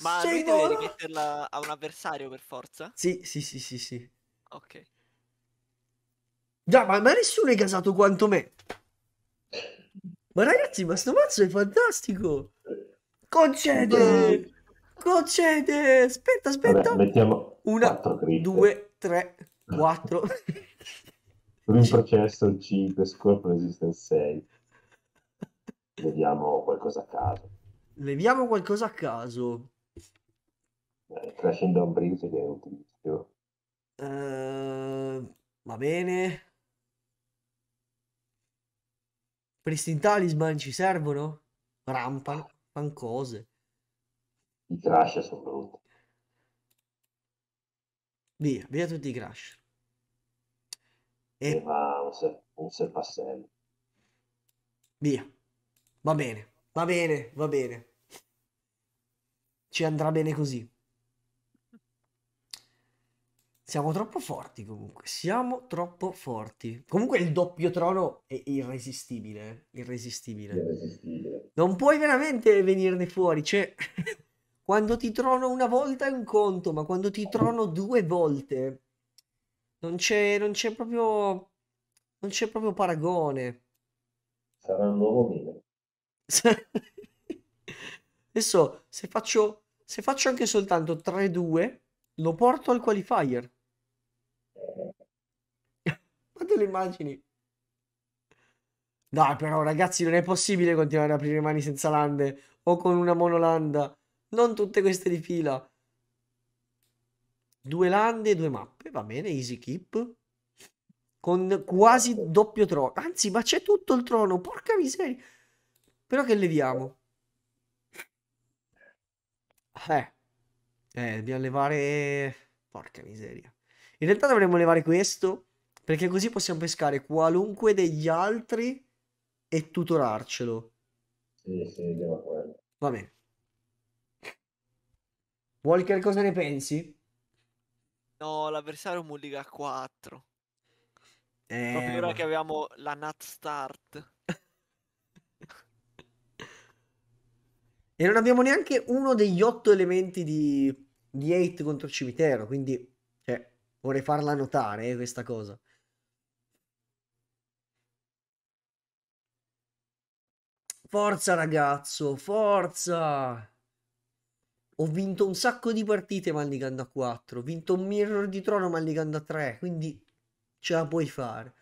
Ma si lui vola! deve rimetterla a un avversario per forza? Sì, sì, sì, sì, sì. Ok. Già, ma, ma nessuno è casato quanto me. Ma ragazzi, ma sto mazzo è fantastico! Concede! Concede! Aspetta, aspetta! Vabbè, mettiamo Una, due, tre, quattro. Un processo, 5, scorpion resistance 6. Vediamo qualcosa a caso. Vediamo qualcosa a caso. Eh, Crashing Down Bridge è un tizio. Uh, ehm, va bene. Pristin Talisman ci servono? Rampano, fan cose. I crash sono brutti. Via, via tutti i crash. E, e va un, ser- un serpassello. Via. Va bene, va bene, va bene. Ci andrà bene così. Siamo troppo forti comunque, siamo troppo forti. Comunque il doppio trono è irresistibile, eh, irresistibile. irresistibile. Non puoi veramente venirne fuori, cioè quando ti trono una volta è un conto, ma quando ti trono due volte non c'è, non c'è proprio non c'è proprio paragone. Sarà un nuovo meme. Adesso se faccio, se faccio anche soltanto 3-2, lo porto al qualifier. Fate le immagini. Dai, però, ragazzi, non è possibile continuare ad aprire mani senza lande o con una monolanda. Non tutte queste di fila. Due lande, due mappe, va bene, easy keep. Con quasi doppio trono. Anzi, ma c'è tutto il trono, porca miseria. Però che leviamo? Eh. Eh, dobbiamo levare... Porca miseria. In realtà dovremmo levare questo, perché così possiamo pescare qualunque degli altri e tutorarcelo. Sì, sì, quello. Va bene. Walker, cosa ne pensi? No, l'avversario mulliga 4. Eh, Proprio ora che avevamo la Nat Start. E non abbiamo neanche uno degli otto elementi di, di hate contro cimitero, quindi cioè, vorrei farla notare eh, questa cosa. Forza ragazzo, forza! Ho vinto un sacco di partite malligando a 4, ho vinto un mirror di trono malligando a 3, quindi ce la puoi fare.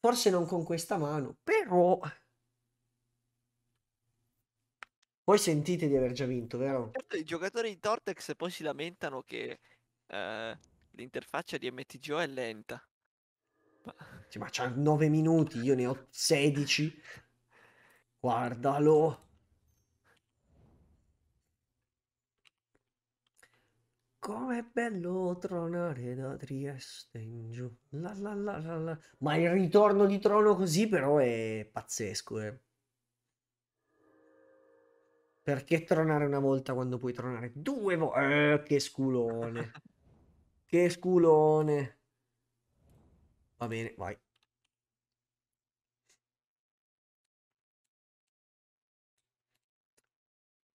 Forse non con questa mano, però voi sentite di aver già vinto, vero? Certo, i giocatori di Tortex poi si lamentano che eh, l'interfaccia di MTGO è lenta. Ma... Sì, ma c'ha 9 minuti, io ne ho 16. Guardalo. Com'è bello tronare da Trieste in giù. La, la, la, ma il ritorno di trono così però è pazzesco, eh. Perché tronare una volta quando puoi tronare due volte? Eh, che sculone. che sculone. Va bene, vai.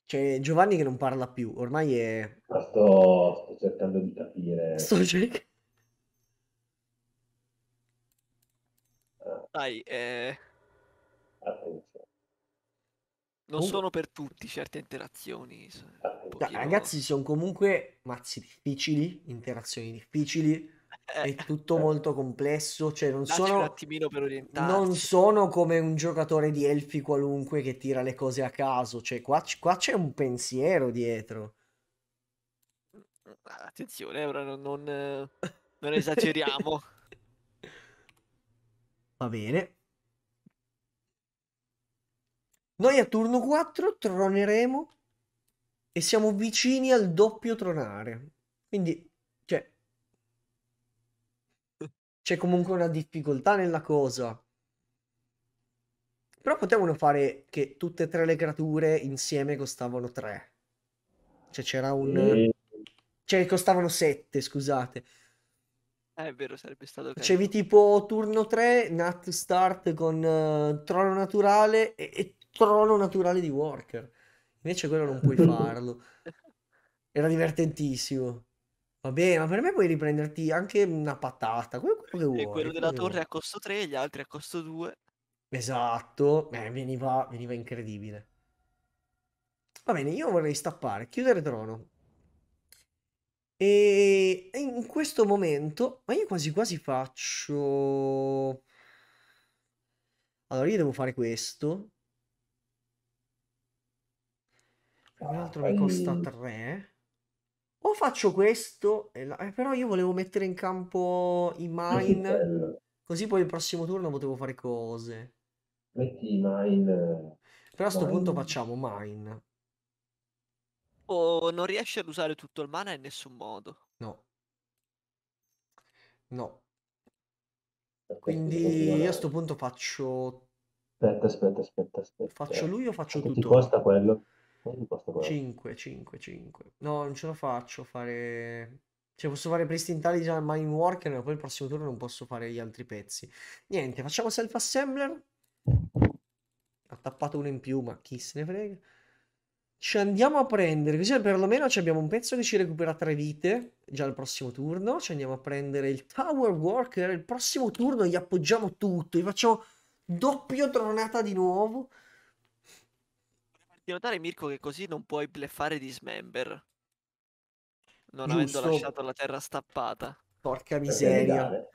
C'è Giovanni che non parla più, ormai è... Sto, sto cercando di capire. Sto cercando... Dai, eh... Attenzione. Non sono per tutti certe interazioni. Eh, pochino... Ragazzi, sono comunque mazzi difficili, interazioni difficili eh. è tutto molto complesso. Cioè, non Dacci sono un attimino per orientarsi. Non sono come un giocatore di elfi qualunque che tira le cose a caso. Cioè, qua, qua c'è un pensiero dietro. Mm, attenzione, ora non, non, non esageriamo. Va bene. Noi a turno 4 troneremo e siamo vicini al doppio tronare. Quindi, cioè, c'è comunque una difficoltà nella cosa. Però potevano fare che tutte e tre le creature insieme costavano 3. Cioè c'era un... Cioè costavano 7, scusate. Eh, è vero, sarebbe stato... Facevi tipo turno 3, Nat start con uh, Trono Naturale e, e trono naturale di Walker. Invece quello non puoi farlo. Era divertentissimo. Va bene, ma per me puoi riprenderti anche una patata, quello, quello che eh, vuoi. E quello della torre vuoi. a costo 3, gli altri a costo 2. Esatto, eh, veniva, veniva incredibile. Va bene, io vorrei stappare, chiudere trono. E in questo momento, ma io quasi quasi faccio... Allora, io devo fare questo. Un altro mi costa 3. Eh. O faccio questo, eh, però io volevo mettere in campo i mine, così poi il prossimo turno potevo fare cose. Metti i mine. Però a sto mine. punto facciamo mine. Oh, non riesci ad usare tutto il mana in nessun modo. No. No. Quindi io a questo punto faccio... Aspetta, aspetta, aspetta, aspetta. Faccio lui o faccio Quanto tutto? Ti costa quello? 5, 5, 5. No, non ce la faccio fare... Cioè, posso fare Priest Intelligent Mine Worker, ma poi il prossimo turno non posso fare gli altri pezzi. Niente, facciamo Self Assembler. Ha tappato uno in più, ma chi se ne frega. Ci andiamo a prendere, così perlomeno abbiamo un pezzo che ci recupera tre vite, già al prossimo turno. Ci andiamo a prendere il Tower Worker, il prossimo turno gli appoggiamo tutto, gli facciamo doppio tronata di nuovo farti notare, Mirko, che così non puoi bleffare Dismember. Non Giusto. avendo lasciato la terra stappata. Porca cioè, miseria.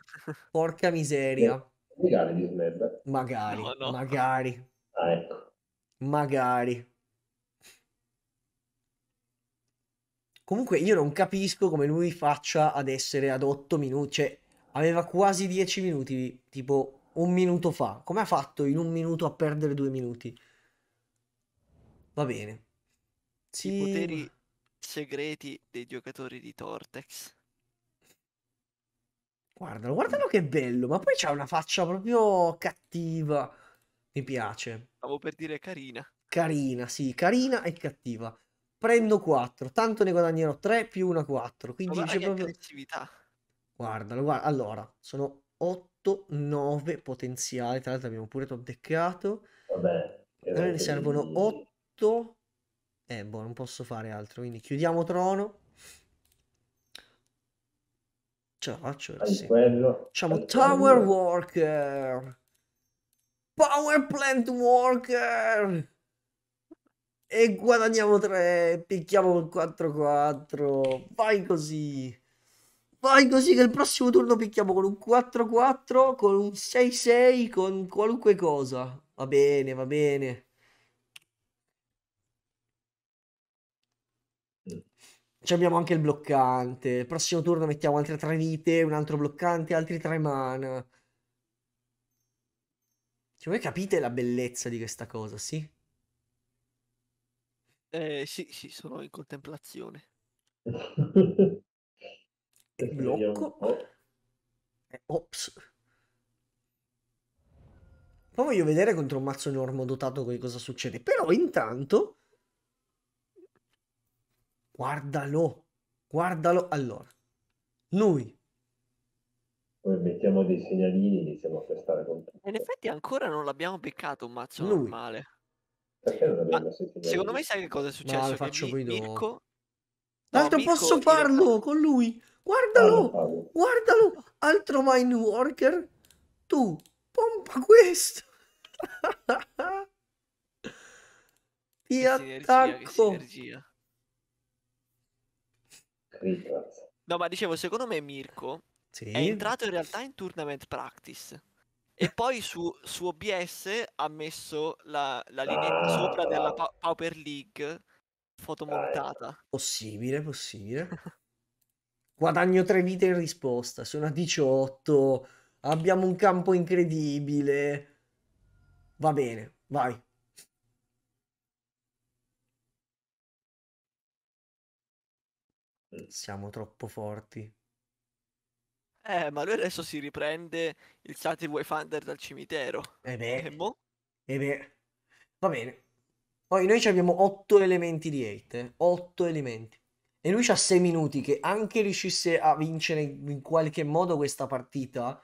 Porca miseria. Legale Dismember. Magari, no, no. magari. Ah, ecco. Magari. Comunque io non capisco come lui faccia ad essere ad 8 minuti, cioè aveva quasi 10 minuti, tipo un minuto fa. Come ha fatto in un minuto a perdere due minuti? Va bene. Sì. I poteri segreti dei giocatori di Tortex. Guardalo, guardalo che bello, ma poi c'ha una faccia proprio cattiva. Mi piace. Stavo per dire carina. Carina, sì, carina e cattiva. Prendo 4, tanto ne guadagnerò 3 più una 4, quindi c'è proprio... aggressività. Guardalo, guarda, allora, sono 8, 9 potenziali, tra l'altro abbiamo pure top deccato. Vabbè. Noi ne servono 8 8. Eh, boh, non posso fare altro, quindi chiudiamo Trono. Ce la faccio, sì. Facciamo Tower Worker. Power Plant Worker. E guadagniamo 3, picchiamo con 4-4. Vai così. Vai così che il prossimo turno picchiamo con un 4-4, con un 6-6, con qualunque cosa. Va bene, va bene. abbiamo anche il bloccante. Il prossimo turno mettiamo altre tre vite, un altro bloccante, altri tre mana. Cioè, voi capite la bellezza di questa cosa, sì? Eh, sì, sì, sono in contemplazione. Blocco. Eh, ops. Poi voglio vedere contro un mazzo normo dotato cosa succede. Però intanto Guardalo, guardalo allora. Lui. Poi mettiamo dei segnalini e iniziamo a festare con tutti. In effetti ancora non l'abbiamo beccato un mazzo Lui. normale. non l'abbiamo Secondo me sai che cosa è successo? Lo faccio poi dopo. Mirko... Tanto no, posso farlo con lui. Guardalo, parlo, guardalo. Altro mind worker. Tu, pompa questo. Ti che attacco. Sinergia, che sinergia. No, ma dicevo, secondo me Mirko sì. è entrato in realtà in tournament practice. E poi su, su OBS ha messo la, la linea ah, sopra ah, della pa- Power League fotomontata. Ah, possibile, possibile. Guadagno tre vite in risposta. Sono a 18. Abbiamo un campo incredibile. Va bene, vai. Ehm, siamo troppo forti. Eh, ma lui adesso si riprende il Sati Way dal cimitero. Eh beh. E eh, mo? Boh. Eh beh. Va bene. Poi noi abbiamo 8 elementi di hate, eh? 8 elementi. E lui ha 6 minuti che anche riuscisse a vincere in qualche modo questa partita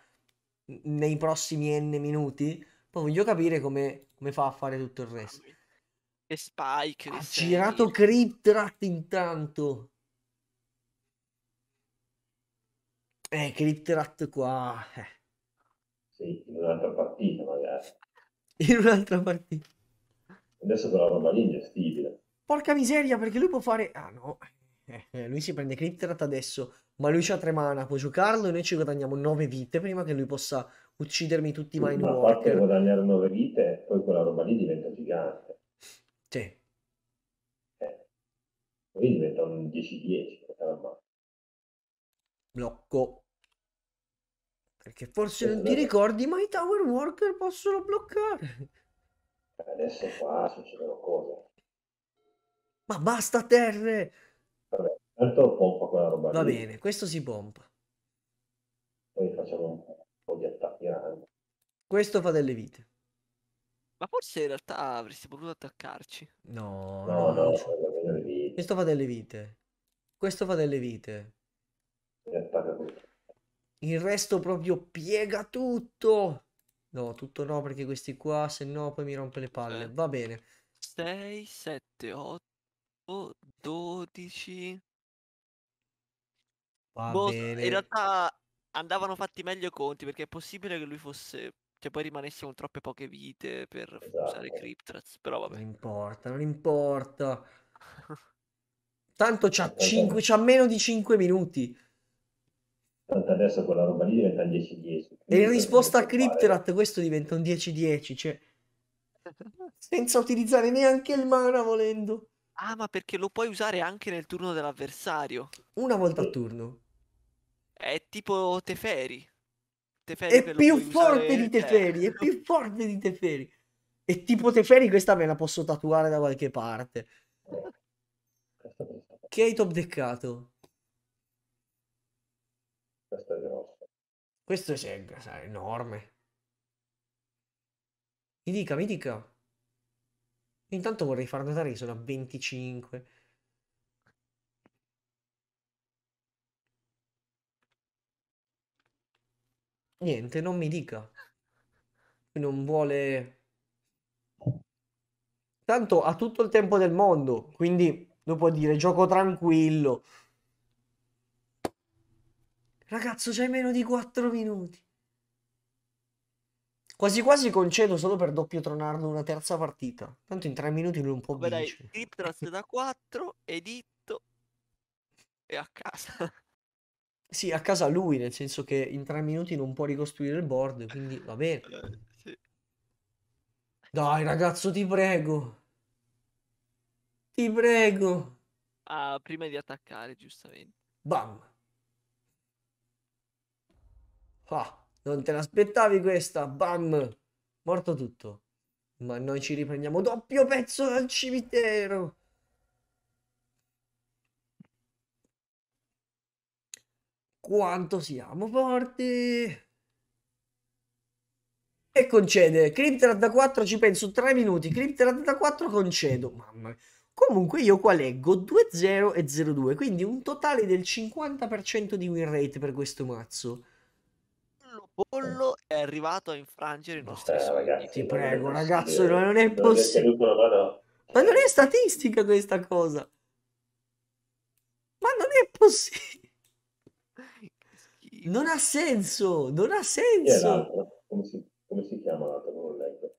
nei prossimi n minuti, poi voglio capire come, come fa a fare tutto il ah, resto. E Spike. Ha girato Cryptrat intanto. Eh, che qua... Eh. Sì, in un'altra partita magari. In un'altra partita. Adesso però la roba lì ingestibile. Porca miseria, perché lui può fare... Ah no, eh, lui si prende Crypterat adesso, ma lui c'ha tre mana, può giocarlo e noi ci guadagniamo nove vite prima che lui possa uccidermi tutti i Mind Ma a parte guadagnare nove vite, poi quella roba lì diventa gigante. Sì. Eh. Poi diventa un 10-10, Blocco. Perché forse non ti ricordi, ma i Tower Worker possono bloccare. Eh, adesso qua succedono cose. Ma basta terre! Vabbè, tanto pompa quella roba Va lì. bene, questo si pompa. Poi facciamo un po' di attacchi Questo fa delle vite. Ma forse in realtà avresti potuto attaccarci. no, no. no, no questo fa delle vite. Questo fa delle vite. Il resto proprio piega tutto. No, tutto no, perché questi qua, se no poi mi rompe le palle. Va bene. 6, 7, 8, 12. Va boh, bene. In realtà andavano fatti meglio i conti, perché è possibile che lui fosse... Cioè poi rimanessero troppe poche vite per esatto. usare Cryptrats, però vabbè. Non importa, non importa. Tanto c'ha, 5, c'ha meno di 5 minuti tanto adesso quella roba lì diventa 10-10. E in risposta a Crypterat questo diventa un 10-10, cioè senza utilizzare neanche il mana volendo. Ah, ma perché lo puoi usare anche nel turno dell'avversario. Una volta a turno. È tipo Teferi. Teferi è più forte usare... di Teferi, eh. è più forte di Teferi. E tipo Teferi questa me la posso tatuare da qualche parte. Che eh, Kate top beccato. Questo è Questo è, è enorme. Mi dica, mi dica. Intanto vorrei far notare che sono a 25. Niente, non mi dica. Non vuole... Tanto ha tutto il tempo del mondo, quindi lo può dire gioco tranquillo. Ragazzo, c'hai meno di 4 minuti. Quasi quasi concedo solo per doppio tronarlo una terza partita. Tanto in 3 minuti lui un po' Vabbè, dai, Cryptrast da 4, Editto e a casa. Sì, a casa lui, nel senso che in 3 minuti non può ricostruire il board, quindi va bene. Eh, dai, ragazzo, ti prego. Ti prego. Ah, prima di attaccare, giustamente. Bam. Ah, non te l'aspettavi questa? Bam! Morto tutto. Ma noi ci riprendiamo doppio pezzo dal cimitero. Quanto siamo forti! E concede. Crypterad da 4 ci penso 3 minuti. Crypterad da 4 concedo. Mamma mia. Comunque io qua leggo 2-0 e 0-2, quindi un totale del 50% di win rate per questo mazzo pollo è arrivato a infrangere i nostri eh, sogni. Ragazzi, Ti prego, ragazzo, non è possibile. Ma non è statistica questa cosa. Ma non è possibile. Non ha senso, non ha senso. Come si, come si chiama l'altro? Non letto.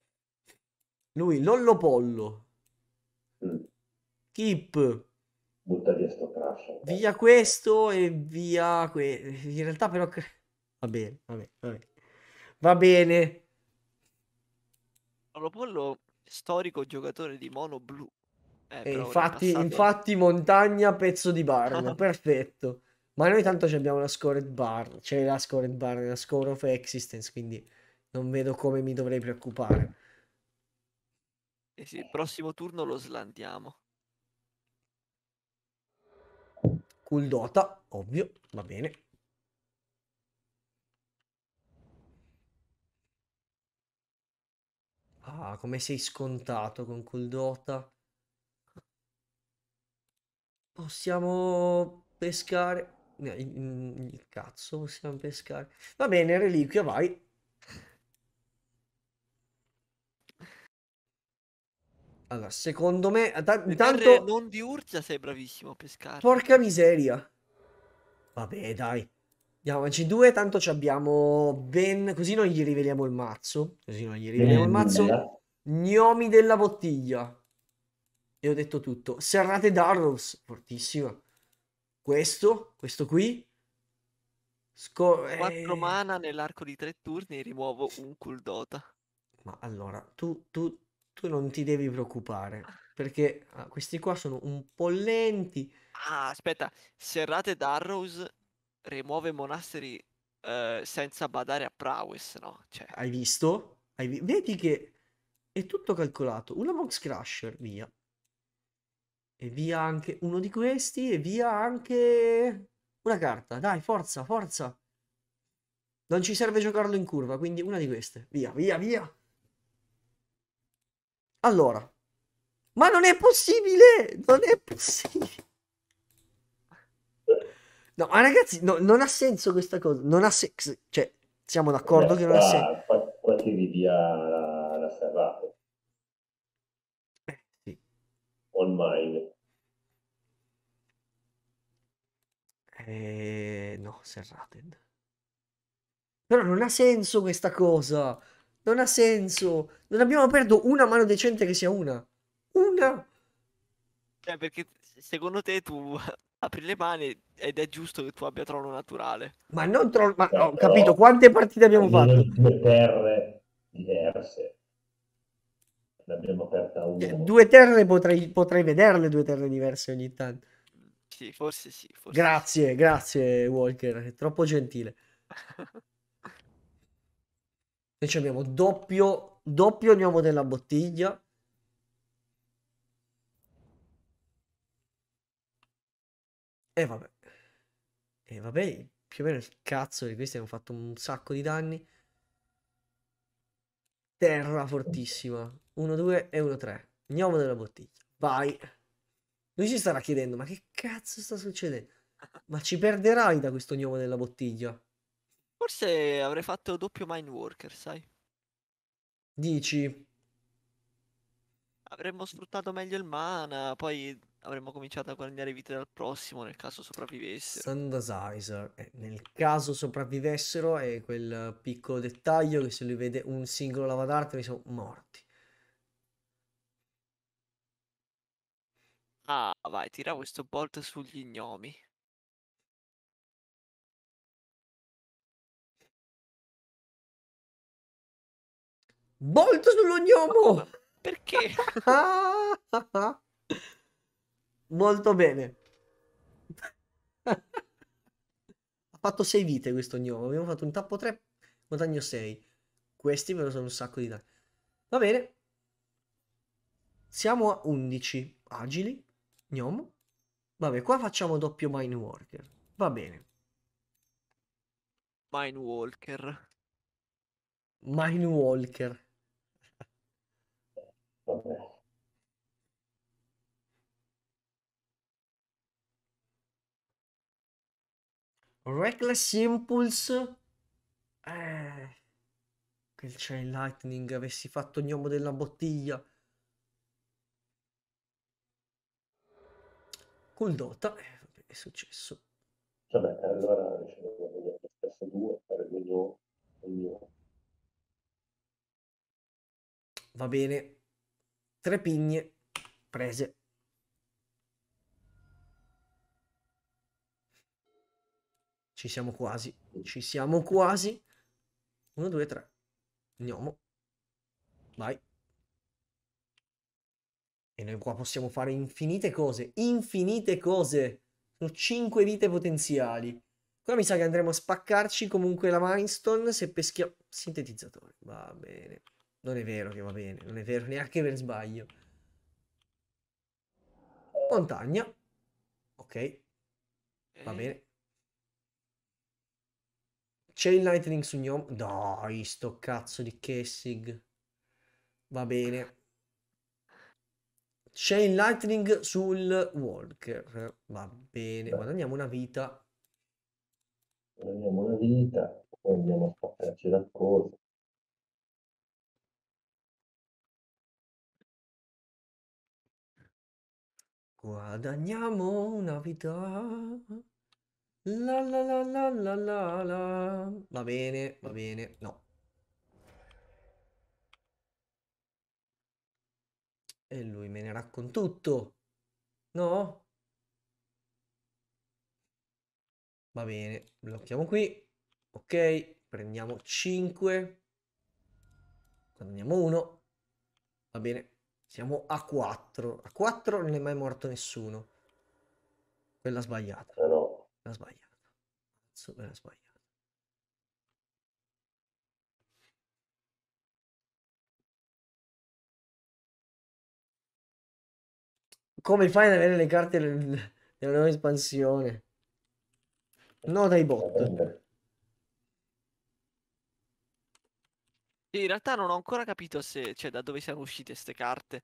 Lui, Lollo Pollo. Mm. Kip. Butta via sto crash. Via questo e via... Que... In realtà però... Va bene, va bene, va bene. Va bene. Pollo, storico giocatore di mono blu. Eh, eh infatti, infatti, montagna, pezzo di bar. perfetto. Ma noi tanto abbiamo la scored bar, c'è la scored bar, la score of existence, quindi non vedo come mi dovrei preoccupare. E eh sì, il prossimo turno lo slantiamo. Kuldota, ovvio, va bene. Ah, come sei scontato con quel Dota. Possiamo pescare... il cazzo possiamo pescare. Va bene, reliquia, vai. Allora, secondo me... intanto... Non di Urzia sei bravissimo a pescare. Porca miseria. Vabbè, dai. Diamoci due, tanto ci abbiamo ben... Così non gli riveliamo il mazzo. Così non gli riveliamo eh, il mazzo. Gnomi della bottiglia. E ho detto tutto. Serrate Darrows, fortissima. Questo, questo qui. Scor- eh... mana nell'arco di tre turni e rimuovo un Kuldota. Ma allora, tu, tu, tu non ti devi preoccupare. Perché ah, questi qua sono un po' lenti. Ah, aspetta. Serrate Darrows rimuove monasteri eh, senza badare a prowess, no? Cioè... Hai visto? Hai vi- vedi che è tutto calcolato. Una box Crusher, via. E via anche uno di questi, e via anche una carta. Dai, forza, forza. Non ci serve giocarlo in curva, quindi una di queste. Via, via, via. Allora. Ma non è possibile! Non è possibile! No, ma ragazzi, no, non ha senso questa cosa. Non ha senso. Cioè, siamo d'accordo Beh, che non ha senso. Qua tiri via la, la serrata. Eh, sì. Online. Eh, no, serrated. Però non ha senso questa cosa. Non ha senso. Non abbiamo aperto una mano decente che sia una. Una. Cioè, perché secondo te tu apri le mani ed è giusto che tu abbia trono naturale. Ma non trono, ma ho no, capito quante partite abbiamo fatto. Due terre diverse. Ne abbiamo aperta una. Eh, due terre potrei, potrei vederle, due terre diverse ogni tanto. Sì, forse sì. Forse grazie, sì. grazie Walker, è troppo gentile. Noi abbiamo doppio, doppio nuovo della bottiglia E vabbè. E vabbè, più o meno il cazzo di questi hanno fatto un sacco di danni. Terra fortissima. 1-2 e 1-3. Gnomo della bottiglia. Vai. Lui si starà chiedendo, ma che cazzo sta succedendo? Ma ci perderai da questo gnomo della bottiglia. Forse avrei fatto doppio mind worker, sai? Dici? Avremmo sfruttato meglio il mana, poi avremmo cominciato a guadagnare vite dal prossimo nel caso sopravvivessero. Sandasizer, eh, nel caso sopravvivessero è quel piccolo dettaglio che se lui vede un singolo lava d'arte, sono morti. Ah, vai, tira questo bolt sugli gnomi. Bolt sullo gnomo! Ma, ma perché? Molto bene. ha fatto 6 vite questo gnomo. Abbiamo fatto un tappo 3, guadagno 6. Questi me lo sono un sacco di danni. Va bene. Siamo a 11. Agili. Gnomo. Vabbè, qua facciamo doppio Mine Walker. Va bene. Mine Walker. Mine Walker. Reckless Impulse. Eh, che il il Lightning, avessi fatto gnomo della bottiglia. Coldota, eh, è successo. Vabbè, allora ce diciamo, due per ognuno. ognuno. Va bene. Tre pigne prese. Ci siamo quasi. Ci siamo quasi. Uno, due, tre. Andiamo. Vai. E noi qua possiamo fare infinite cose. Infinite cose. Sono cinque vite potenziali. Qua mi sa che andremo a spaccarci comunque la milestone se peschiamo... Sintetizzatore. Va bene. Non è vero che va bene. Non è vero neanche per sbaglio. Montagna. Ok. Va eh, bene. Chain Lightning su Gnome. Dai, sto cazzo di Kessig. Va bene. Chain Lightning sul Walker. Va bene, guadagniamo una vita. Guadagniamo una vita, poi andiamo a spaccarci la cosa. Guadagniamo una vita. La la la la la la la. Va bene, va bene. No. E lui me ne racconta tutto. No? Va bene, blocchiamo qui. Ok, prendiamo 5. Prendiamo 1. Va bene, siamo a 4. A 4 non è mai morto nessuno. Quella sbagliata era sbagliata. Adesso era sbagliata. Come fai ad avere le carte della nuova espansione? No dai bot. In realtà non ho ancora capito se, cioè, da dove siano uscite queste carte.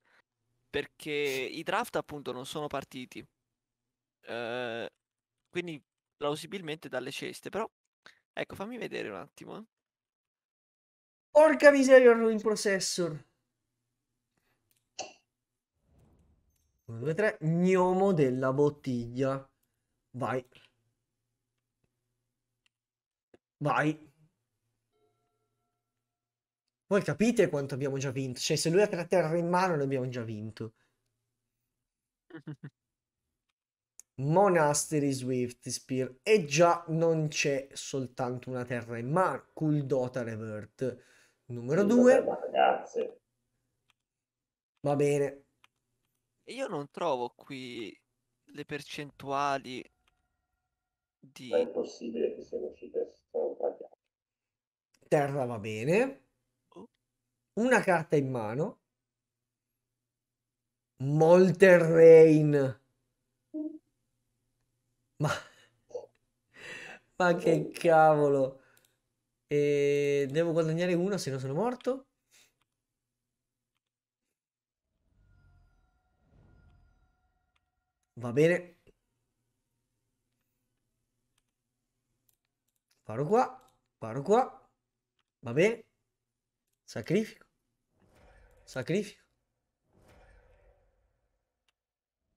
Perché i draft appunto non sono partiti. Uh, quindi plausibilmente dalle ceste, però ecco, fammi vedere un attimo. Eh. Porca miseria, il ruin processor. 1, 2, 3. Gnomo della bottiglia. Vai. Vai. Voi capite quanto abbiamo già vinto? Cioè, se lui ha tre terra in mano, noi abbiamo già vinto. Monastery Swift Spear e già non c'è soltanto una terra in mano, Kuldota Revert. Numero 2. Va bene. Io non trovo qui le percentuali di... Ma è possibile che siano uscite sbagliate. Terra va bene. Oh. Una carta in mano. Molterrain. Ma, ma che cavolo! E devo guadagnare uno, se non sono morto? Va bene. Paro qua, paro qua. Va bene. Sacrifico. Sacrifico.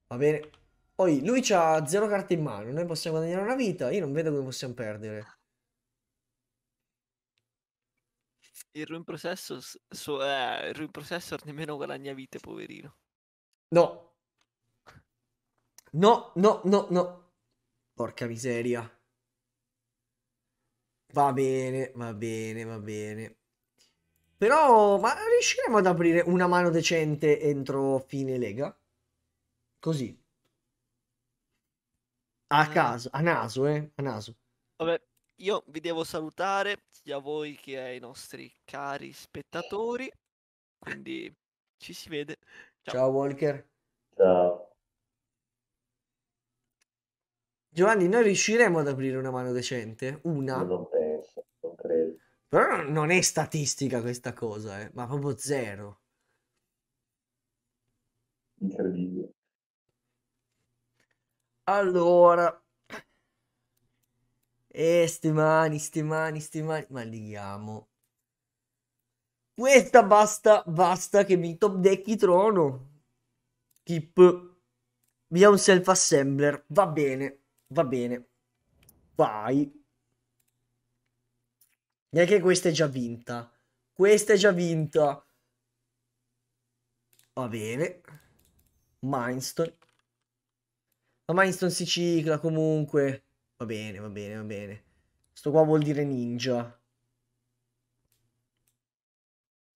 Va bene. Poi lui ha zero carte in mano, noi possiamo guadagnare una vita, io non vedo come possiamo perdere. Il Ruin Processor, so, eh, il Ruin Processor nemmeno guadagna vite, poverino. No. No, no, no, no. Porca miseria. Va bene, va bene, va bene. Però, ma riusciremo ad aprire una mano decente entro fine lega? Così a caso, a naso, eh, a naso. Vabbè, io vi devo salutare sia voi che ai nostri cari spettatori. Quindi ci si vede. Ciao, Ciao Walker. Ciao. Giovanni, noi riusciremo ad aprire una mano decente? Una? non penso, non credo. Però non è statistica questa cosa, eh, ma proprio zero. Allora. eh, sti mani, sti mani, sti mani. Maldighiamo. Questa basta, basta che mi top decchi trono. Keep. Via un self assembler. Va bene, va bene. Vai. Neanche questa è già vinta. Questa è già vinta. Va bene. Mindstone. Ma Milestone si cicla comunque. Va bene, va bene, va bene. Sto qua vuol dire ninja.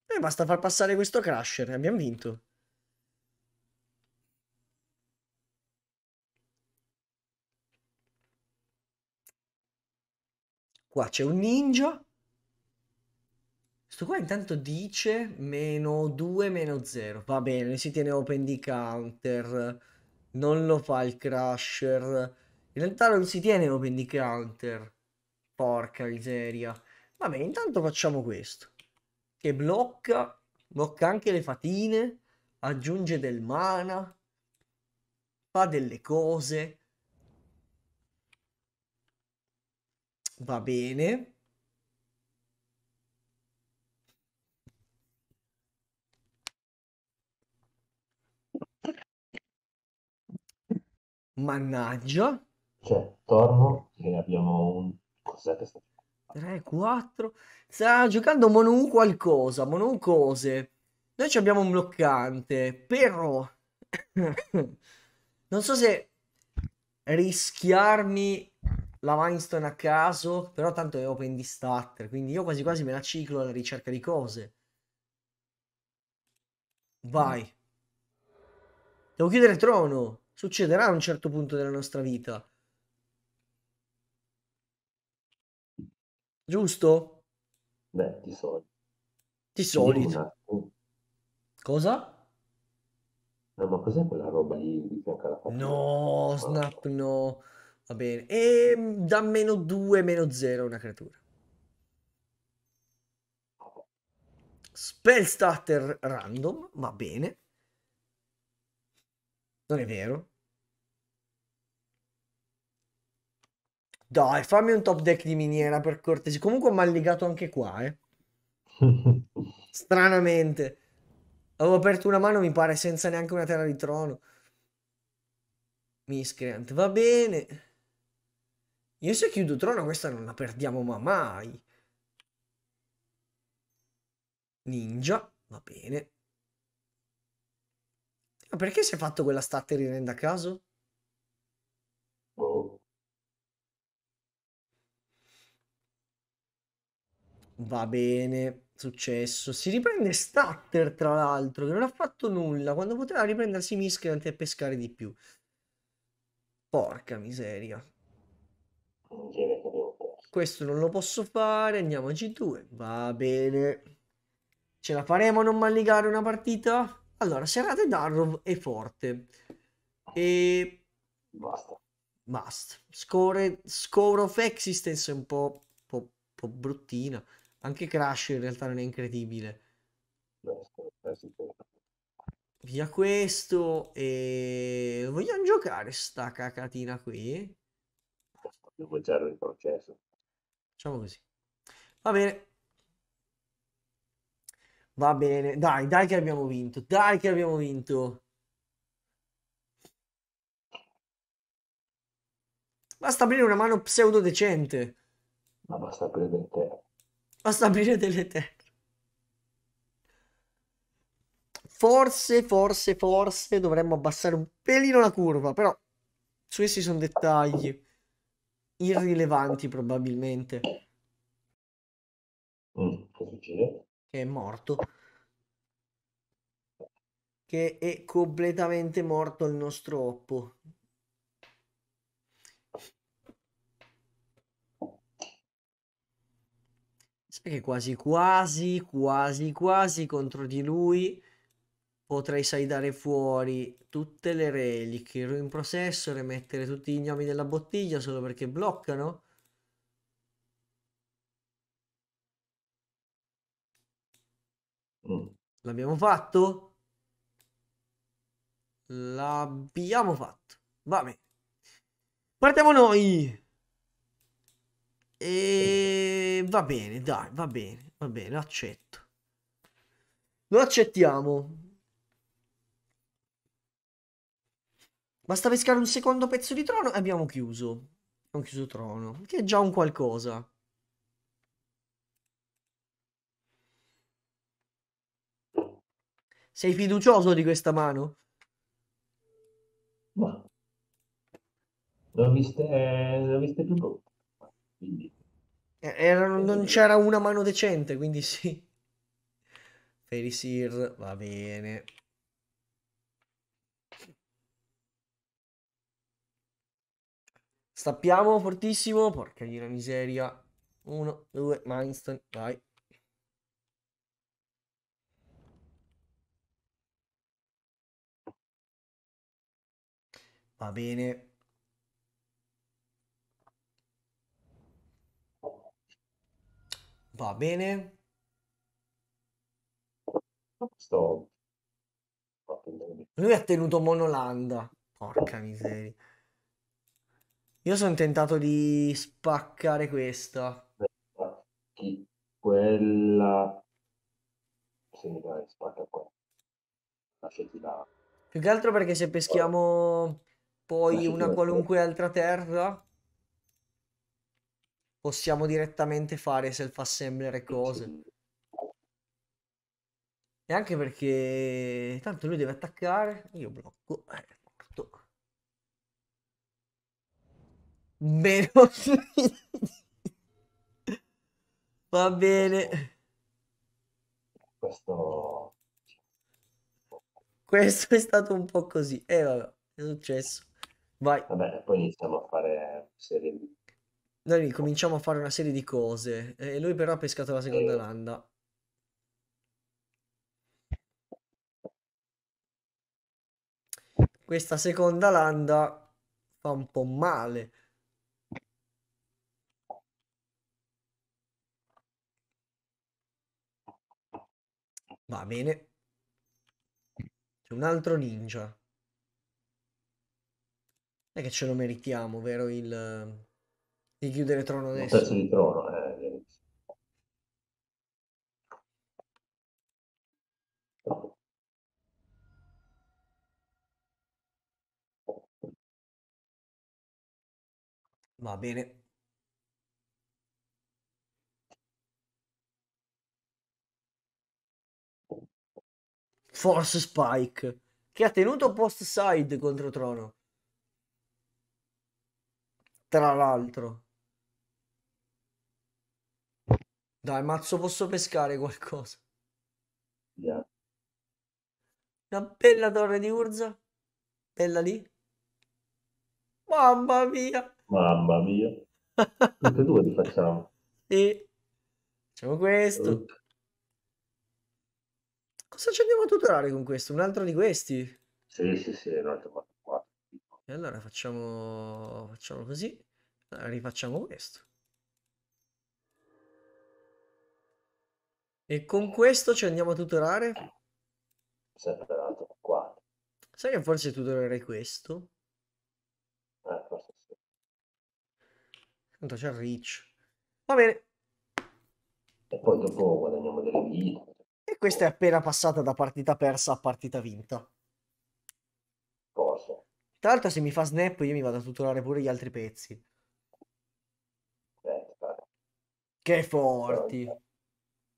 E eh, basta far passare questo crusher. Abbiamo vinto. Qua c'è un ninja. Sto qua intanto dice meno 2, meno 0. Va bene, si tiene open di counter non lo fa il crusher. In realtà non si tiene open di counter. Porca miseria. Vabbè, intanto facciamo questo. Che blocca, blocca anche le fatine, aggiunge del mana, fa delle cose. Va bene. Mannaggia. Cioè, torno e abbiamo un... Cos'è che sta 3, 4. Sta giocando Monu qualcosa, Monu cose. Noi abbiamo un bloccante, però... non so se rischiarmi la Mindstone a caso, però tanto è open di starter, quindi io quasi quasi me la ciclo alla ricerca di cose. Vai. Devo chiudere trono succederà a un certo punto della nostra vita. Giusto? Beh, di solito. Di solito. Cosa? No, ma cos'è quella roba lì di fianco alla fattura? No, ah, snap no. Va bene. E ehm, da meno 2, meno 0 una creatura. Spell starter random, va bene. Non è vero. Dai, fammi un top deck di miniera per cortesia. Comunque ho malligato anche qua, eh. Stranamente. Avevo aperto una mano, mi pare, senza neanche una terra di trono. Miscreante. Va bene. Io se chiudo trono questa non la perdiamo mai. Ninja, va bene. Ma perché si è fatto quella statterina a caso? Boh. Va bene, successo. Si riprende Stutter, tra l'altro, che non ha fatto nulla. Quando poteva riprendersi Miskant e pescare di più. Porca miseria. Questo non lo posso fare, andiamo a G2. Va bene. Ce la faremo a non malligare una partita? Allora, serata Darrow è forte. E... Basta. Basta. Score, score of Existence è un po', po', po bruttina. Anche Crash in realtà non è incredibile. Via questo e... Vogliamo giocare sta cacatina qui? Devo già il processo. Facciamo così. Va bene. Va bene, dai, dai che abbiamo vinto, dai che abbiamo vinto. Basta aprire una mano pseudo decente. Ma basta aprire delle terre. Basta aprire delle terre. Forse, forse, forse dovremmo abbassare un pelino la curva, però questi sono dettagli irrilevanti probabilmente. Mm, che succede? è morto. Che è completamente morto il nostro Oppo. Sai che quasi quasi, quasi quasi contro di lui potrei dare fuori tutte le relic, il in processor e mettere tutti i gnomi della bottiglia solo perché bloccano? Mm. L'abbiamo fatto? L'abbiamo fatto. Va bene. Partiamo noi. E va bene, dai, va bene, va bene, lo accetto. Lo accettiamo. Basta pescare un secondo pezzo di trono e abbiamo chiuso. Abbiamo chiuso trono, che è già un qualcosa. Sei fiducioso di questa mano? Ma l'ho viste, l'ho viste più brutte. Quindi... Eh, non c'era una mano decente, quindi sì. Ferisir, va bene. Stappiamo fortissimo, porca di una miseria. Uno, due, Mindstone, vai. Va bene. Va bene. Sto... Lui ha tenuto Monolanda. Porca miseria. Io sono tentato di spaccare questa. Quella... Sì, dai, spacca qua. Lasciati là. Più che altro perché se peschiamo poi una qualunque altra terra possiamo direttamente fare self-assembler cose. E anche perché tanto lui deve attaccare, io blocco, è morto. Meno Va bene. Questo... Questo è stato un po' così. E eh, vabbè, è successo. Vai. Vabbè, poi iniziamo a fare serie di... Noi cominciamo a fare una serie di cose e lui però ha pescato la seconda e... Eh. landa. Questa seconda landa fa un po' male. Va bene. C'è un altro ninja è che ce lo meritiamo, vero? Il, di chiudere trono adesso. Il pezzo di trono, eh. Va bene. Force Spike, che ha tenuto post side contro Trono. Tra l'altro. Dai, mazzo, posso pescare qualcosa? Yeah. Una bella torre di Urza. Bella lì. Mamma mia. Mamma mia. Tutte e due li facciamo. Sì. Facciamo questo. Cosa ci andiamo a tutelare con questo? Un altro di questi? Sì, sì, sì, un altro. E allora facciamo, facciamo così, allora, rifacciamo questo. E con questo ci andiamo a tutorare? Sempre l'altro qua. Sai che forse tutorerei questo? Eh, forse sì. Tanto c'è il reach. Va bene. E poi dopo guadagniamo delle vite. E questa è appena passata da partita persa a partita vinta. Tra l'altro se mi fa snap io mi vado a tutorare pure gli altri pezzi. Certo, Beh, che forti. Però,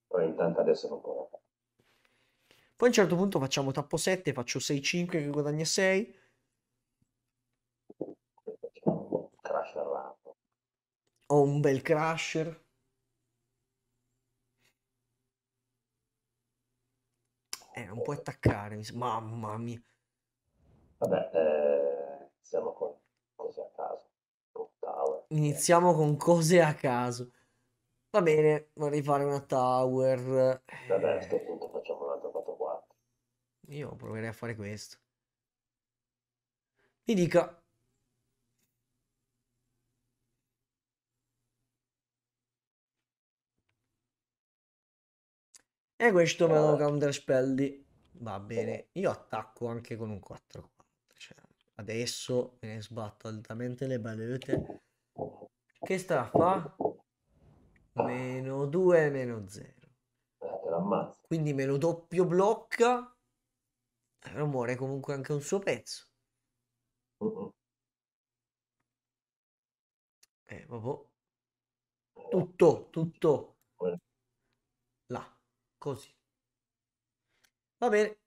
però intanto adesso non può. Poi a un certo punto facciamo tappo 7, faccio 6-5 che guadagna 6. Crusher Ho un bel crusher. Eh, non puoi eh. attaccare, mamma mia. Vabbè, eh, Iniziamo con cose a caso. Tower. Iniziamo con cose a caso. Va bene, vorrei fare una tower. Vabbè, a questo punto facciamo un altro 4-4. Io proverei a fare questo. Mi dica, E questo me lo counterspell di... Va bene, io attacco anche con un 4-4. Adesso me ne sbatto altamente le battute. Che sta a fa? Meno 2, meno 0. Eh, Quindi me lo doppio blocca, però muore comunque anche un suo pezzo. Eh, proprio. Tutto, tutto. Là, così. Va bene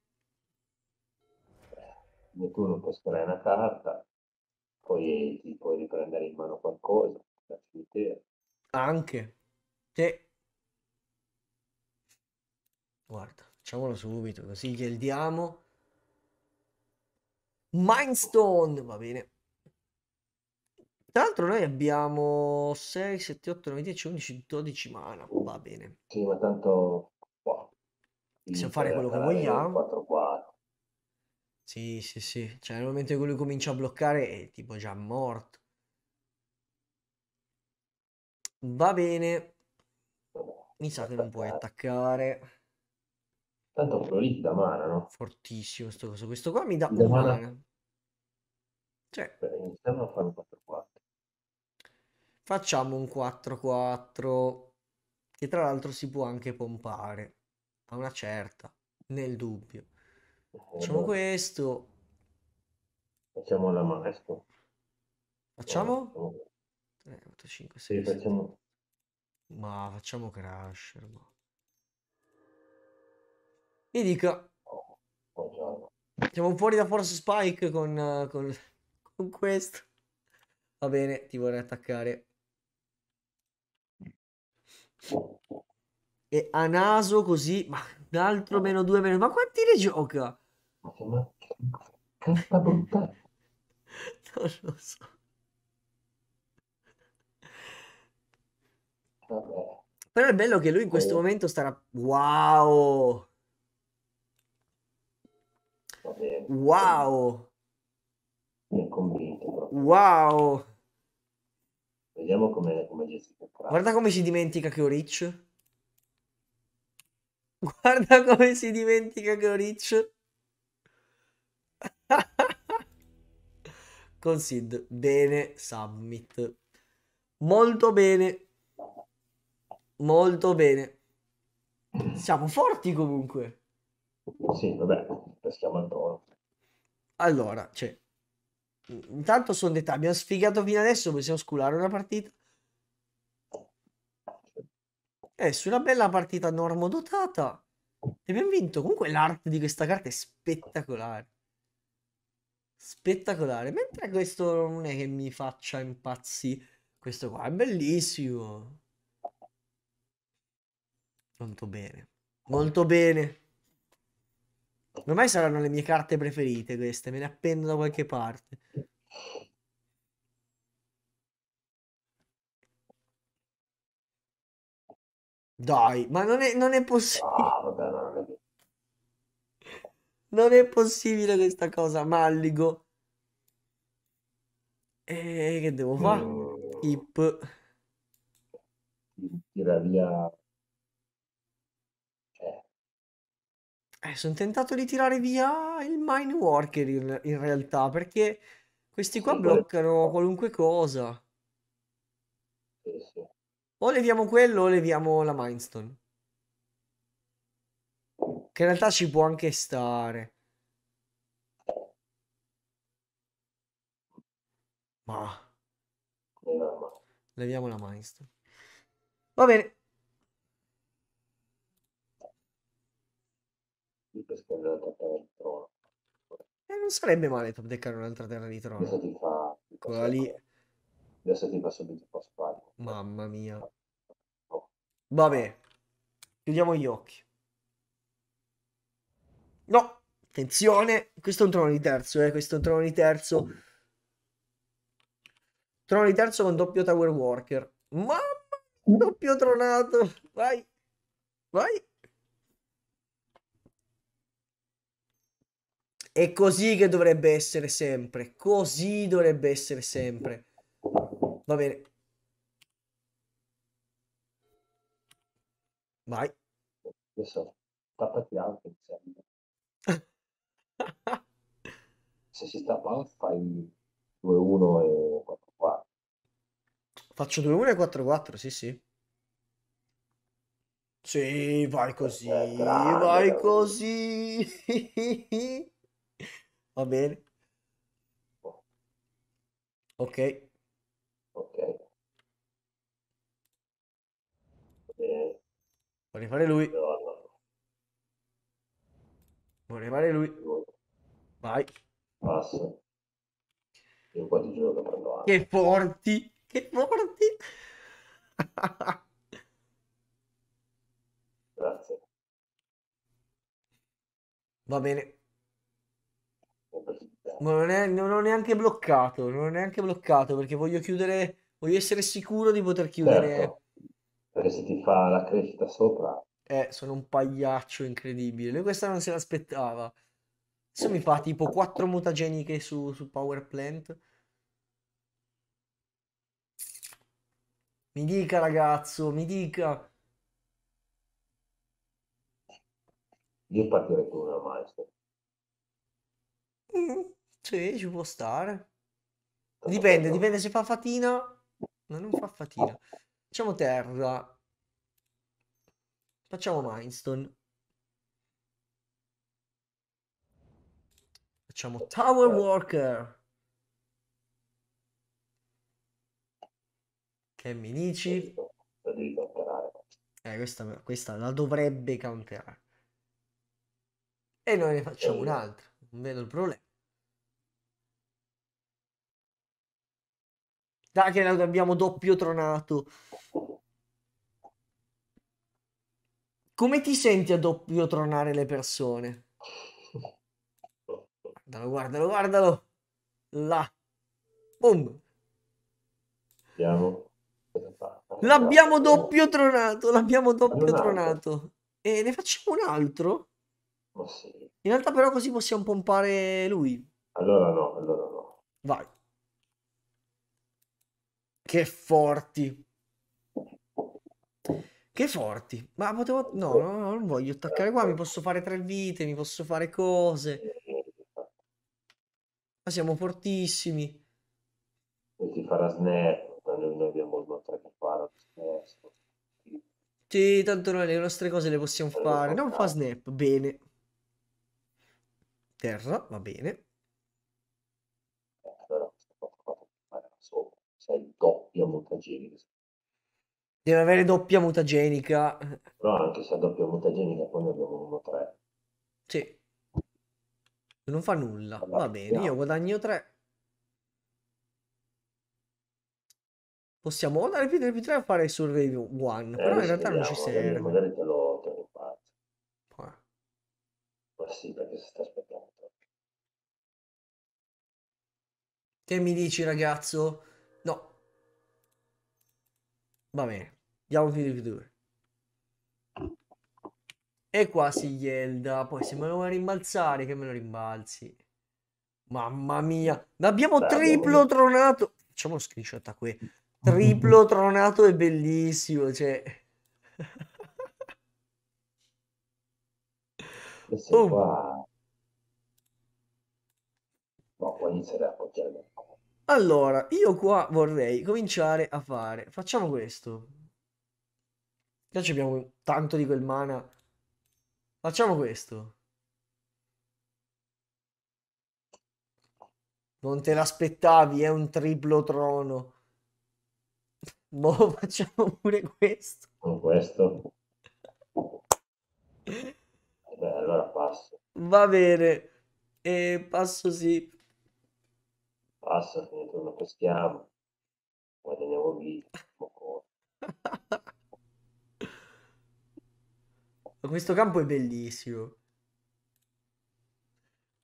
quindi tu non puoi sparare una carta, poi ti puoi riprendere in mano qualcosa, la cimitera. Anche. te. Guarda, facciamolo subito, così gliel diamo. Mindstone, va bene. Tra l'altro noi abbiamo 6, 7, 8, 9, 10, 11, 12 mana, va bene. Sì, ma tanto... Wow. Boh, Possiamo fare quello che vogliamo. 4, 4. Sì, sì, sì. Cioè, nel momento in cui lui comincia a bloccare è tipo già morto. Va bene. Mi sa che non puoi attaccare. Tanto quello lì mana, no? Fortissimo sto coso. Questo qua mi dà una mana. mana. Cioè. Iniziamo a fare un 4-4. Facciamo un 4-4 che tra l'altro si può anche pompare. A una certa, nel dubbio. Facciamo allora. questo. Facciamo la maestro. Facciamo? Allora, 3, 8, 5, 6. Sì, eh, facciamo... Ma facciamo crasher. Ma... Mi dica. Oh, oh, Siamo fuori da Force Spike con, con, con questo. Va bene, ti vorrei attaccare. E a naso così, ma un altro meno due meno. Ma quanti ne gioca? Ma che ma... Casta brutta. non lo so. Vabbè. Però è bello che lui in questo Vabbè. Eh. momento starà... Wow! Vabbè. Wow! Mi è convinto. Wow! Vediamo come, come Jessica Guarda come si dimentica che ho Rich. Guarda come si dimentica che ho Rich. Con Bene, Submit. Molto bene. Molto bene. Siamo forti comunque. Sì, vabbè, peschiamo al toro. Allora, cioè, intanto sono dettagli. Abbiamo sfigato fino adesso, possiamo sculare una partita. Eh, su una bella partita normodotata. E abbiamo vinto. Comunque l'arte di questa carta è spettacolare spettacolare. Mentre questo non è che mi faccia impazzire. Questo qua è bellissimo. Molto bene. Molto bene. Ormai saranno le mie carte preferite queste, me ne appendo da qualche parte. Dai, ma non è, non è possibile. Non è possibile questa cosa, malligo. E che devo fare? Hip. Tira via. Eh, eh sono tentato di tirare via il mine worker in, in realtà, perché questi qua bloccano qualunque cosa. O leviamo quello o leviamo la Mindstone. Che in realtà ci può anche stare. Ma... Leviamo la Mindstorm. Va bene. Eh, non sarebbe male top deckare un'altra terra di trono. Adesso ti fa... Quella lì... Adesso ti fa subito un Mamma mia. Oh. Vabbè. Chiudiamo gli occhi. No, attenzione, questo è un trono di terzo, eh, questo è un trono di terzo. Trono di terzo con doppio Tower Worker. Mamma, doppio tronato. Vai, vai. È così che dovrebbe essere sempre. Così dovrebbe essere sempre. Va bene. Vai. Adesso tappati alto insieme. Se si sta palla fai 2-1 e 4-4. Faccio 2-1 e 4-4, sì, sì. Sì, vai eh, così, eh, grande, vai veramente. così. Va bene. Ok. Ok. Vuole eh. fare lui. Non rimane lui. Vai. Passa. Io qua ti giuro che prendo anche. Che forti! Che forti! Grazie. Va bene. Non è, non ho neanche bloccato, non è neanche bloccato perché voglio chiudere, voglio essere sicuro di poter chiudere. Certo. Perché se ti fa la crescita sopra, eh, sono un pagliaccio incredibile. Lui questa non se l'aspettava. Adesso mi fa tipo 4 mutageniche su, su Power Plant. Mi dica ragazzo, mi dica. Io partirei con una maestra. Mm, sì, ci può stare. Dipende, dipende se fa fatina. No, non fa fatina. Facciamo terra. Facciamo Mindstone. Facciamo Tower Worker. Che mi dici? Eh, questa, questa la dovrebbe camperare. E noi ne facciamo un'altra. Non vedo il problema. Dai che abbiamo doppio tronato. Come ti senti a doppio tronare le persone? Guardalo, guardalo, guardalo. Là. Boom. Andiamo. L'abbiamo doppio tronato, l'abbiamo doppio tronato. E ne facciamo un altro? In realtà però così possiamo pompare lui. Allora no, allora no. Vai. Che forti. Che forti, ma potevo... No, no, no, non voglio attaccare qua, mi posso fare tre vite, mi posso fare cose. Ma siamo fortissimi. E si farà snap, noi abbiamo il nostro che fare. Sì, tanto noi le nostre cose le possiamo fare. Non fa snap, bene. Terra, va bene. Allora, sei il doppio montagini che Deve avere doppia mutagenica. No, anche se ha doppia mutagenica, poi ne abbiamo uno tre. Sì. Non fa nulla. Allora, Va bene, no. io guadagno 3. Possiamo andare più di 3 a fare il survey 1, eh, però in eh, realtà non ci serve. Magari te lo, te lo faccio. Ma sì, perché si sta aspettando. Che mi dici, ragazzo? Va bene, diamo un tiro di E qua si Yelda, poi se me lo vuoi rimbalzare, che me lo rimbalzi. Mamma mia, l'abbiamo Bravo. triplo tronato. Facciamo uno screenshot a qui. Triplo tronato è bellissimo, cioè... Questo oh. qua... No, può iniziare a poggiare. Allora, io qua vorrei cominciare a fare... Facciamo questo. Già abbiamo tanto di quel mana. Facciamo questo. Non te l'aspettavi, è un triplo trono. Boh, facciamo pure questo. Con questo. Beh, allora passo. Va bene. E eh, passo sì. Passa, ho finito una peschiamo, guadagniamo vita, Questo campo è bellissimo.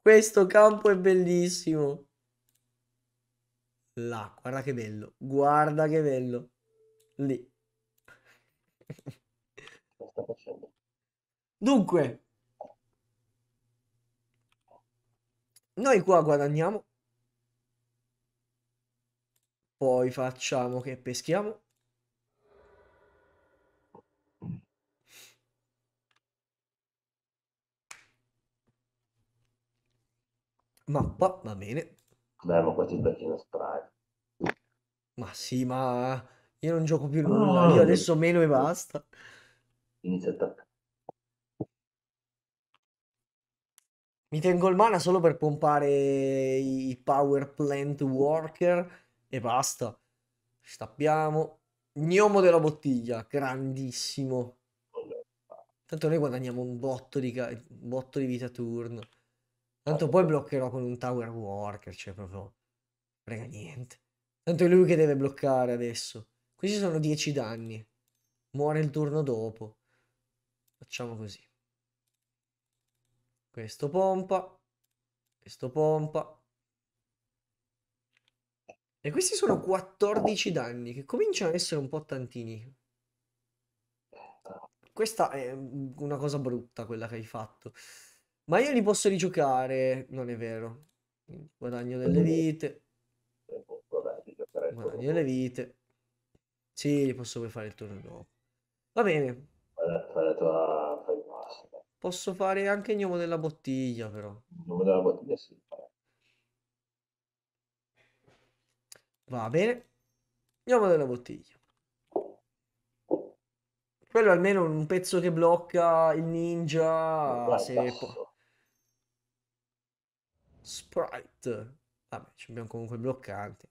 Questo campo è bellissimo. Là, guarda che bello. Guarda che bello. Lì. Dunque. Noi qua guadagniamo poi facciamo che peschiamo. Mappa, va bene. Beh, ma questi becchi una strada. Ma sì, ma io non gioco più nulla, oh, io adesso meno e basta. Inizia a Mi tengo il mana solo per pompare i power plant worker e basta. Stappiamo. Gnomo della bottiglia, grandissimo. Tanto noi guadagniamo un botto di, un botto di vita turno. Tanto poi bloccherò con un Tower Worker, cioè proprio... Frega niente. Tanto è lui che deve bloccare adesso. Questi sono 10 danni. Muore il turno dopo. Facciamo così. Questo pompa. Questo pompa. E questi sono 14 danni che cominciano ad essere un po' tantini. Questa è mm, una cosa brutta quella che hai fatto. Ma io li posso rigiocare? Non è vero. Guadagno delle vite. Guadagno delle vite. Sì, li posso fare il turno dopo. Va bene. Posso fare anche il gnomo della bottiglia, però. Il gnomo della bottiglia, sì. Va bene. Andiamo nella bottiglia. Quello almeno un pezzo che blocca il ninja. Guarda, se può. Sprite. Vabbè, ci abbiamo comunque il bloccante.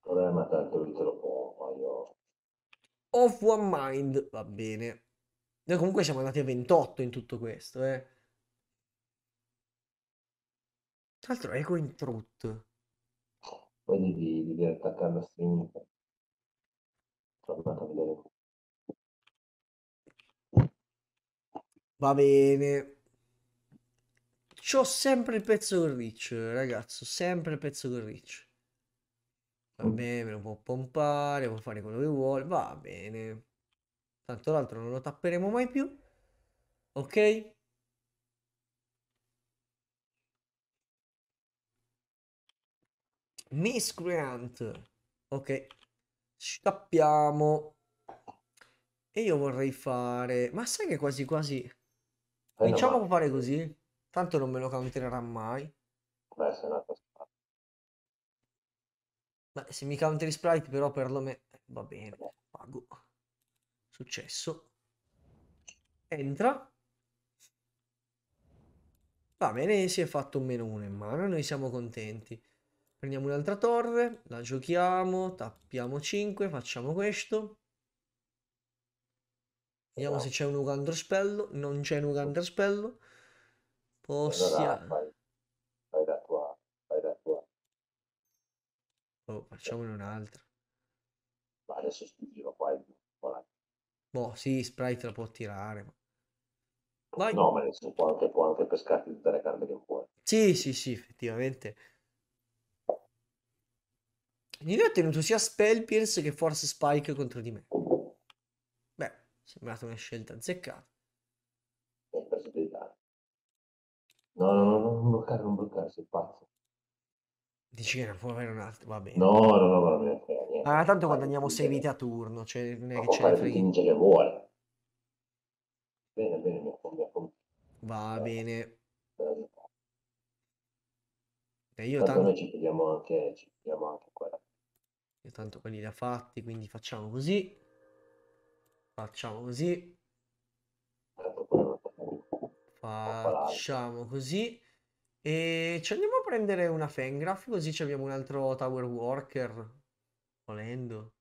Problema tanto lì te lo può. Off One Mind, va bene. Noi comunque siamo andati a 28 in tutto questo, eh. Tra l'altro, Eco truth poi devi, devi attaccarlo a streaming. Tornato a vedere. Va bene. C'ho sempre il pezzo con Rich, ragazzo, sempre il pezzo con Rich. Va mm. bene, me lo può pompare, può fare quello che vuole, va bene. Tanto l'altro non lo tapperemo mai più. Ok? Miscreant. Ok. Scappiamo. E io vorrei fare... Ma sai che quasi quasi... Cominciamo a fare così. Tanto non me lo countererà mai. Beh, se no... Beh, se mi counter sprite però perlomeno... Va bene, pago. Successo. Entra. Va bene, si è fatto un meno uno in mano, noi siamo contenti. Prendiamo un'altra torre, la giochiamo, tappiamo 5, facciamo questo. Vediamo no. se c'è un Ugandraspello, non c'è un Ugandraspello. Possiamo... Fai, fai da qua, fai da qua. Oh, facciamone un'altra. Ma adesso tiro qua il Boh, sì, Sprite la può tirare. Vai. No, ma adesso può anche, può anche pescarti tutte le carte che vuoi. Sì, sì, sì, effettivamente. Gli ho tenuto sia Spell Pierce che Force Spike contro di me. Beh, è sembrata una scelta azzeccata. No, no, no, non bloccare, non bloccarsi, è pazzo. Dici che ne può avere un altro, va bene. No, no, no, va bene. Ah, tanto guadagniamo 6 vite a turno, cioè non è che ce ne frega. che vuole. Bene, bene, mi accompagno. Va bene. E eh, io tanto... noi ci vediamo anche, ci vediamo anche quella. Io tanto quelli li ha fatti, quindi facciamo così. Facciamo così. Facciamo così. E ci andiamo a prendere una Fangraph, così abbiamo un altro Tower Worker. Volendo.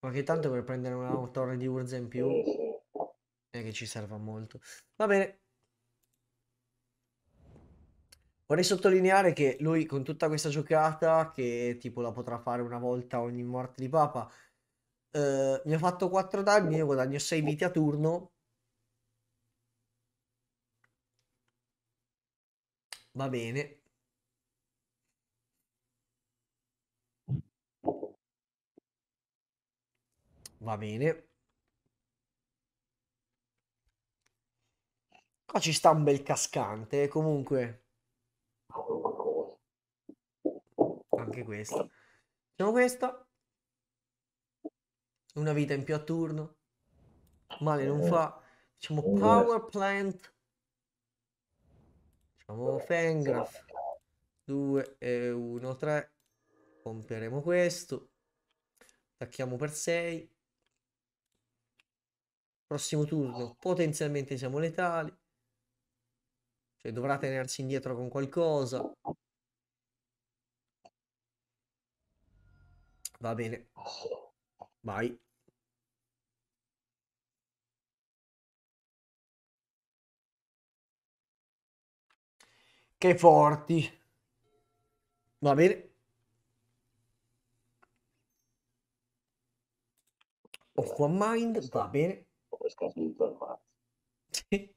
Ma che tanto per prendere una torre di Urza in più è eh, eh, che ci serva molto. Va bene, Vorrei sottolineare che lui con tutta questa giocata, che tipo la potrà fare una volta ogni morte di papa, eh, mi ha fatto 4 danni, io guadagno 6 vite a turno. Va bene. Va bene. Qua ci sta un bel cascante, eh, comunque. anche questo. Facciamo questo. Una vita in più a turno. Male non fa. Facciamo power plant. Facciamo fangraph. 2 e 1, 3. Pomperemo questo. Attacchiamo per 6. Prossimo turno potenzialmente siamo letali. Cioè dovrà tenersi indietro con qualcosa. Va bene. Vai. Che forti. Va bene. Off one mind, va bene. Sì.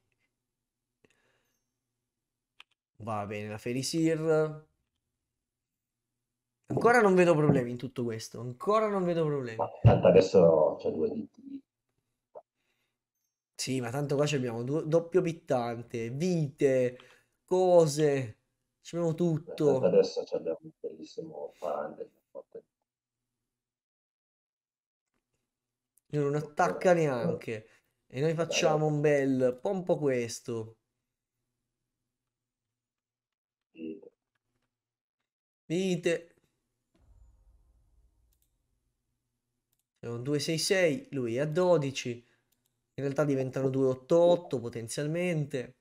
Va bene, la Felisir. Ancora non vedo problemi in tutto questo, ancora non vedo problemi. Ma tanto adesso c'è due DT. Sì, ma tanto qua abbiamo du- doppio pittante, vite, cose, ci abbiamo tutto. Tanto adesso abbiamo un bellissimo Farander. Non attacca neanche. E noi facciamo un bel pompo questo. Vite. Sono 266, lui è a 12. In realtà diventano 288 potenzialmente.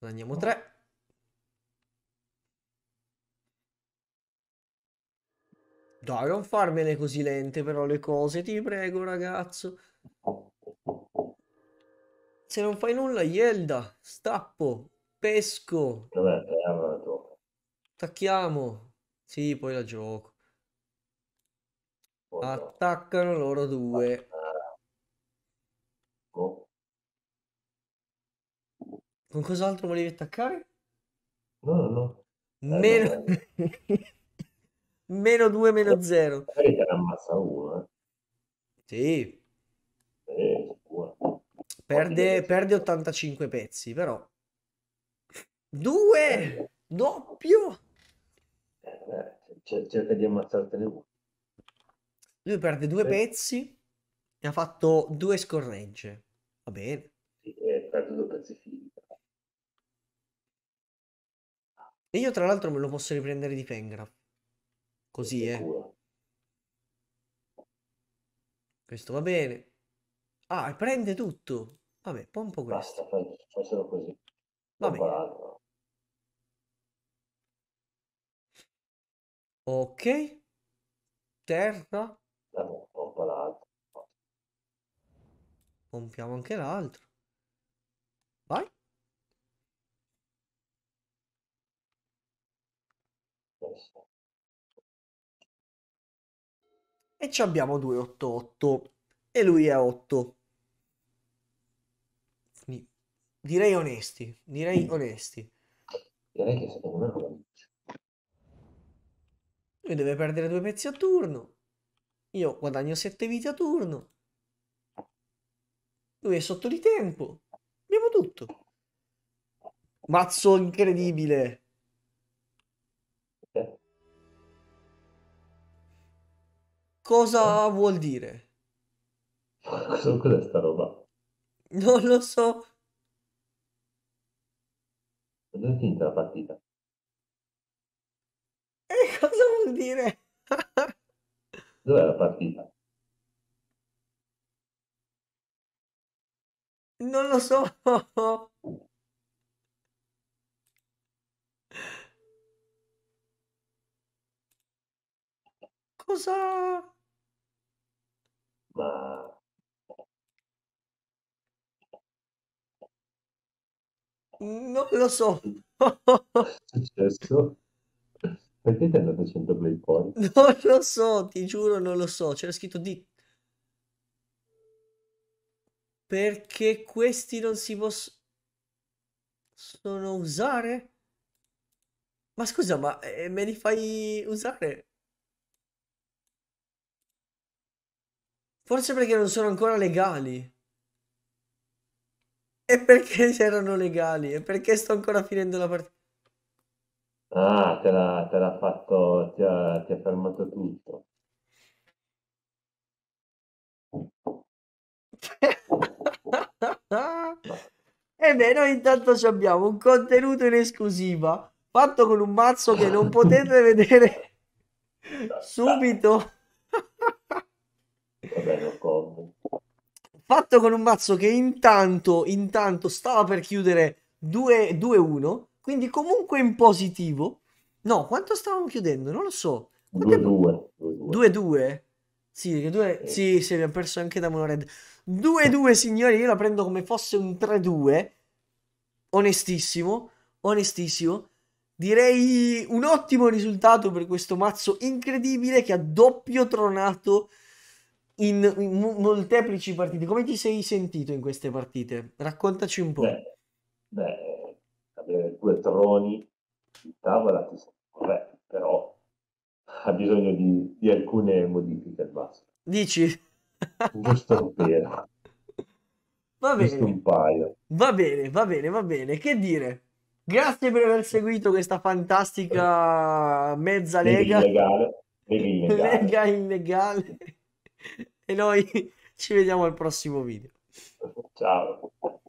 Andiamo 3. Dai, non farmene così lente però le cose, ti prego ragazzo. Se non fai nulla, Yelda, stappo, pesco. Vabbè, Attacchiamo. Sì, poi la gioco. Oh, Attaccano loro due. Oh. Con cos'altro volevi attaccare? No, no, no. Eh, meno... meno 2, meno 0. Magari te ne ammazza uno, eh. Sì. Eh, perde, perde 85 pezzi, però. Due! Eh. Doppio! Eh, cerca di ammazzartene uno. Lui perde due sì. pezzi e ha fatto due scorregge. Va bene. Sì, perde due pezzi fini. E io tra l'altro me lo posso riprendere di Pengraf. Così, eh. Questo va bene. Ah, prende tutto. Vabbè, pompo questo. Basta, fai, così. Va bene. Ok. Terra pompa l'altro. Pompiamo anche l'altro. Vai. E ci abbiamo 288 e lui è 8. direi onesti, direi onesti. Direi che secondo me non lo vince. Lui deve perdere due pezzi a turno. Io guadagno 7 vite a turno. Lui è sotto di tempo. Abbiamo tutto. Mazzo incredibile. Cosa eh. vuol dire? Cos'è questa roba? Non lo so. Dove è finita la partita? E eh, cosa vuol dire? Dov'è la partita? Non lo so. Cosa? Ma... Non lo so. È successo? Perché ti hanno andato facendo Playboy? Non lo so, ti giuro, non lo so. C'era scritto di... Perché questi non si possono usare? Ma scusa, ma eh, me li fai usare? Forse perché non sono ancora legali. E perché erano legali? E perché sto ancora finendo la partita? Ah, te l'ha, te l'ha fatto, ti ha, ti ha fermato tutto. Ebbene, eh noi intanto abbiamo un contenuto in esclusiva fatto con un mazzo che non potete vedere subito. Vabbè, fatto con un mazzo che intanto, intanto stava per chiudere 2-1 quindi comunque in positivo. No, quanto stavamo chiudendo? Non lo so. 2-2. 2-2? Sì, due... eh. sì, sì, abbiamo perso anche da Monored. 2-2, signori, io la prendo come fosse un 3-2. Onestissimo, onestissimo. Direi un ottimo risultato per questo mazzo incredibile che ha doppio tronato in, in molteplici partite. Come ti sei sentito in queste partite? Raccontaci un po'. Beh, beh poltroni, in tavola ti vabbè, però ha bisogno di, di alcune modifiche al basso. Dici? Giusto un pelo. Va bene. Giusto un paio. Va bene, va bene, va bene. Che dire? Grazie per aver seguito questa fantastica mezza lega. Illegale. Illegale. Lega illegale. E noi ci vediamo al prossimo video. Ciao.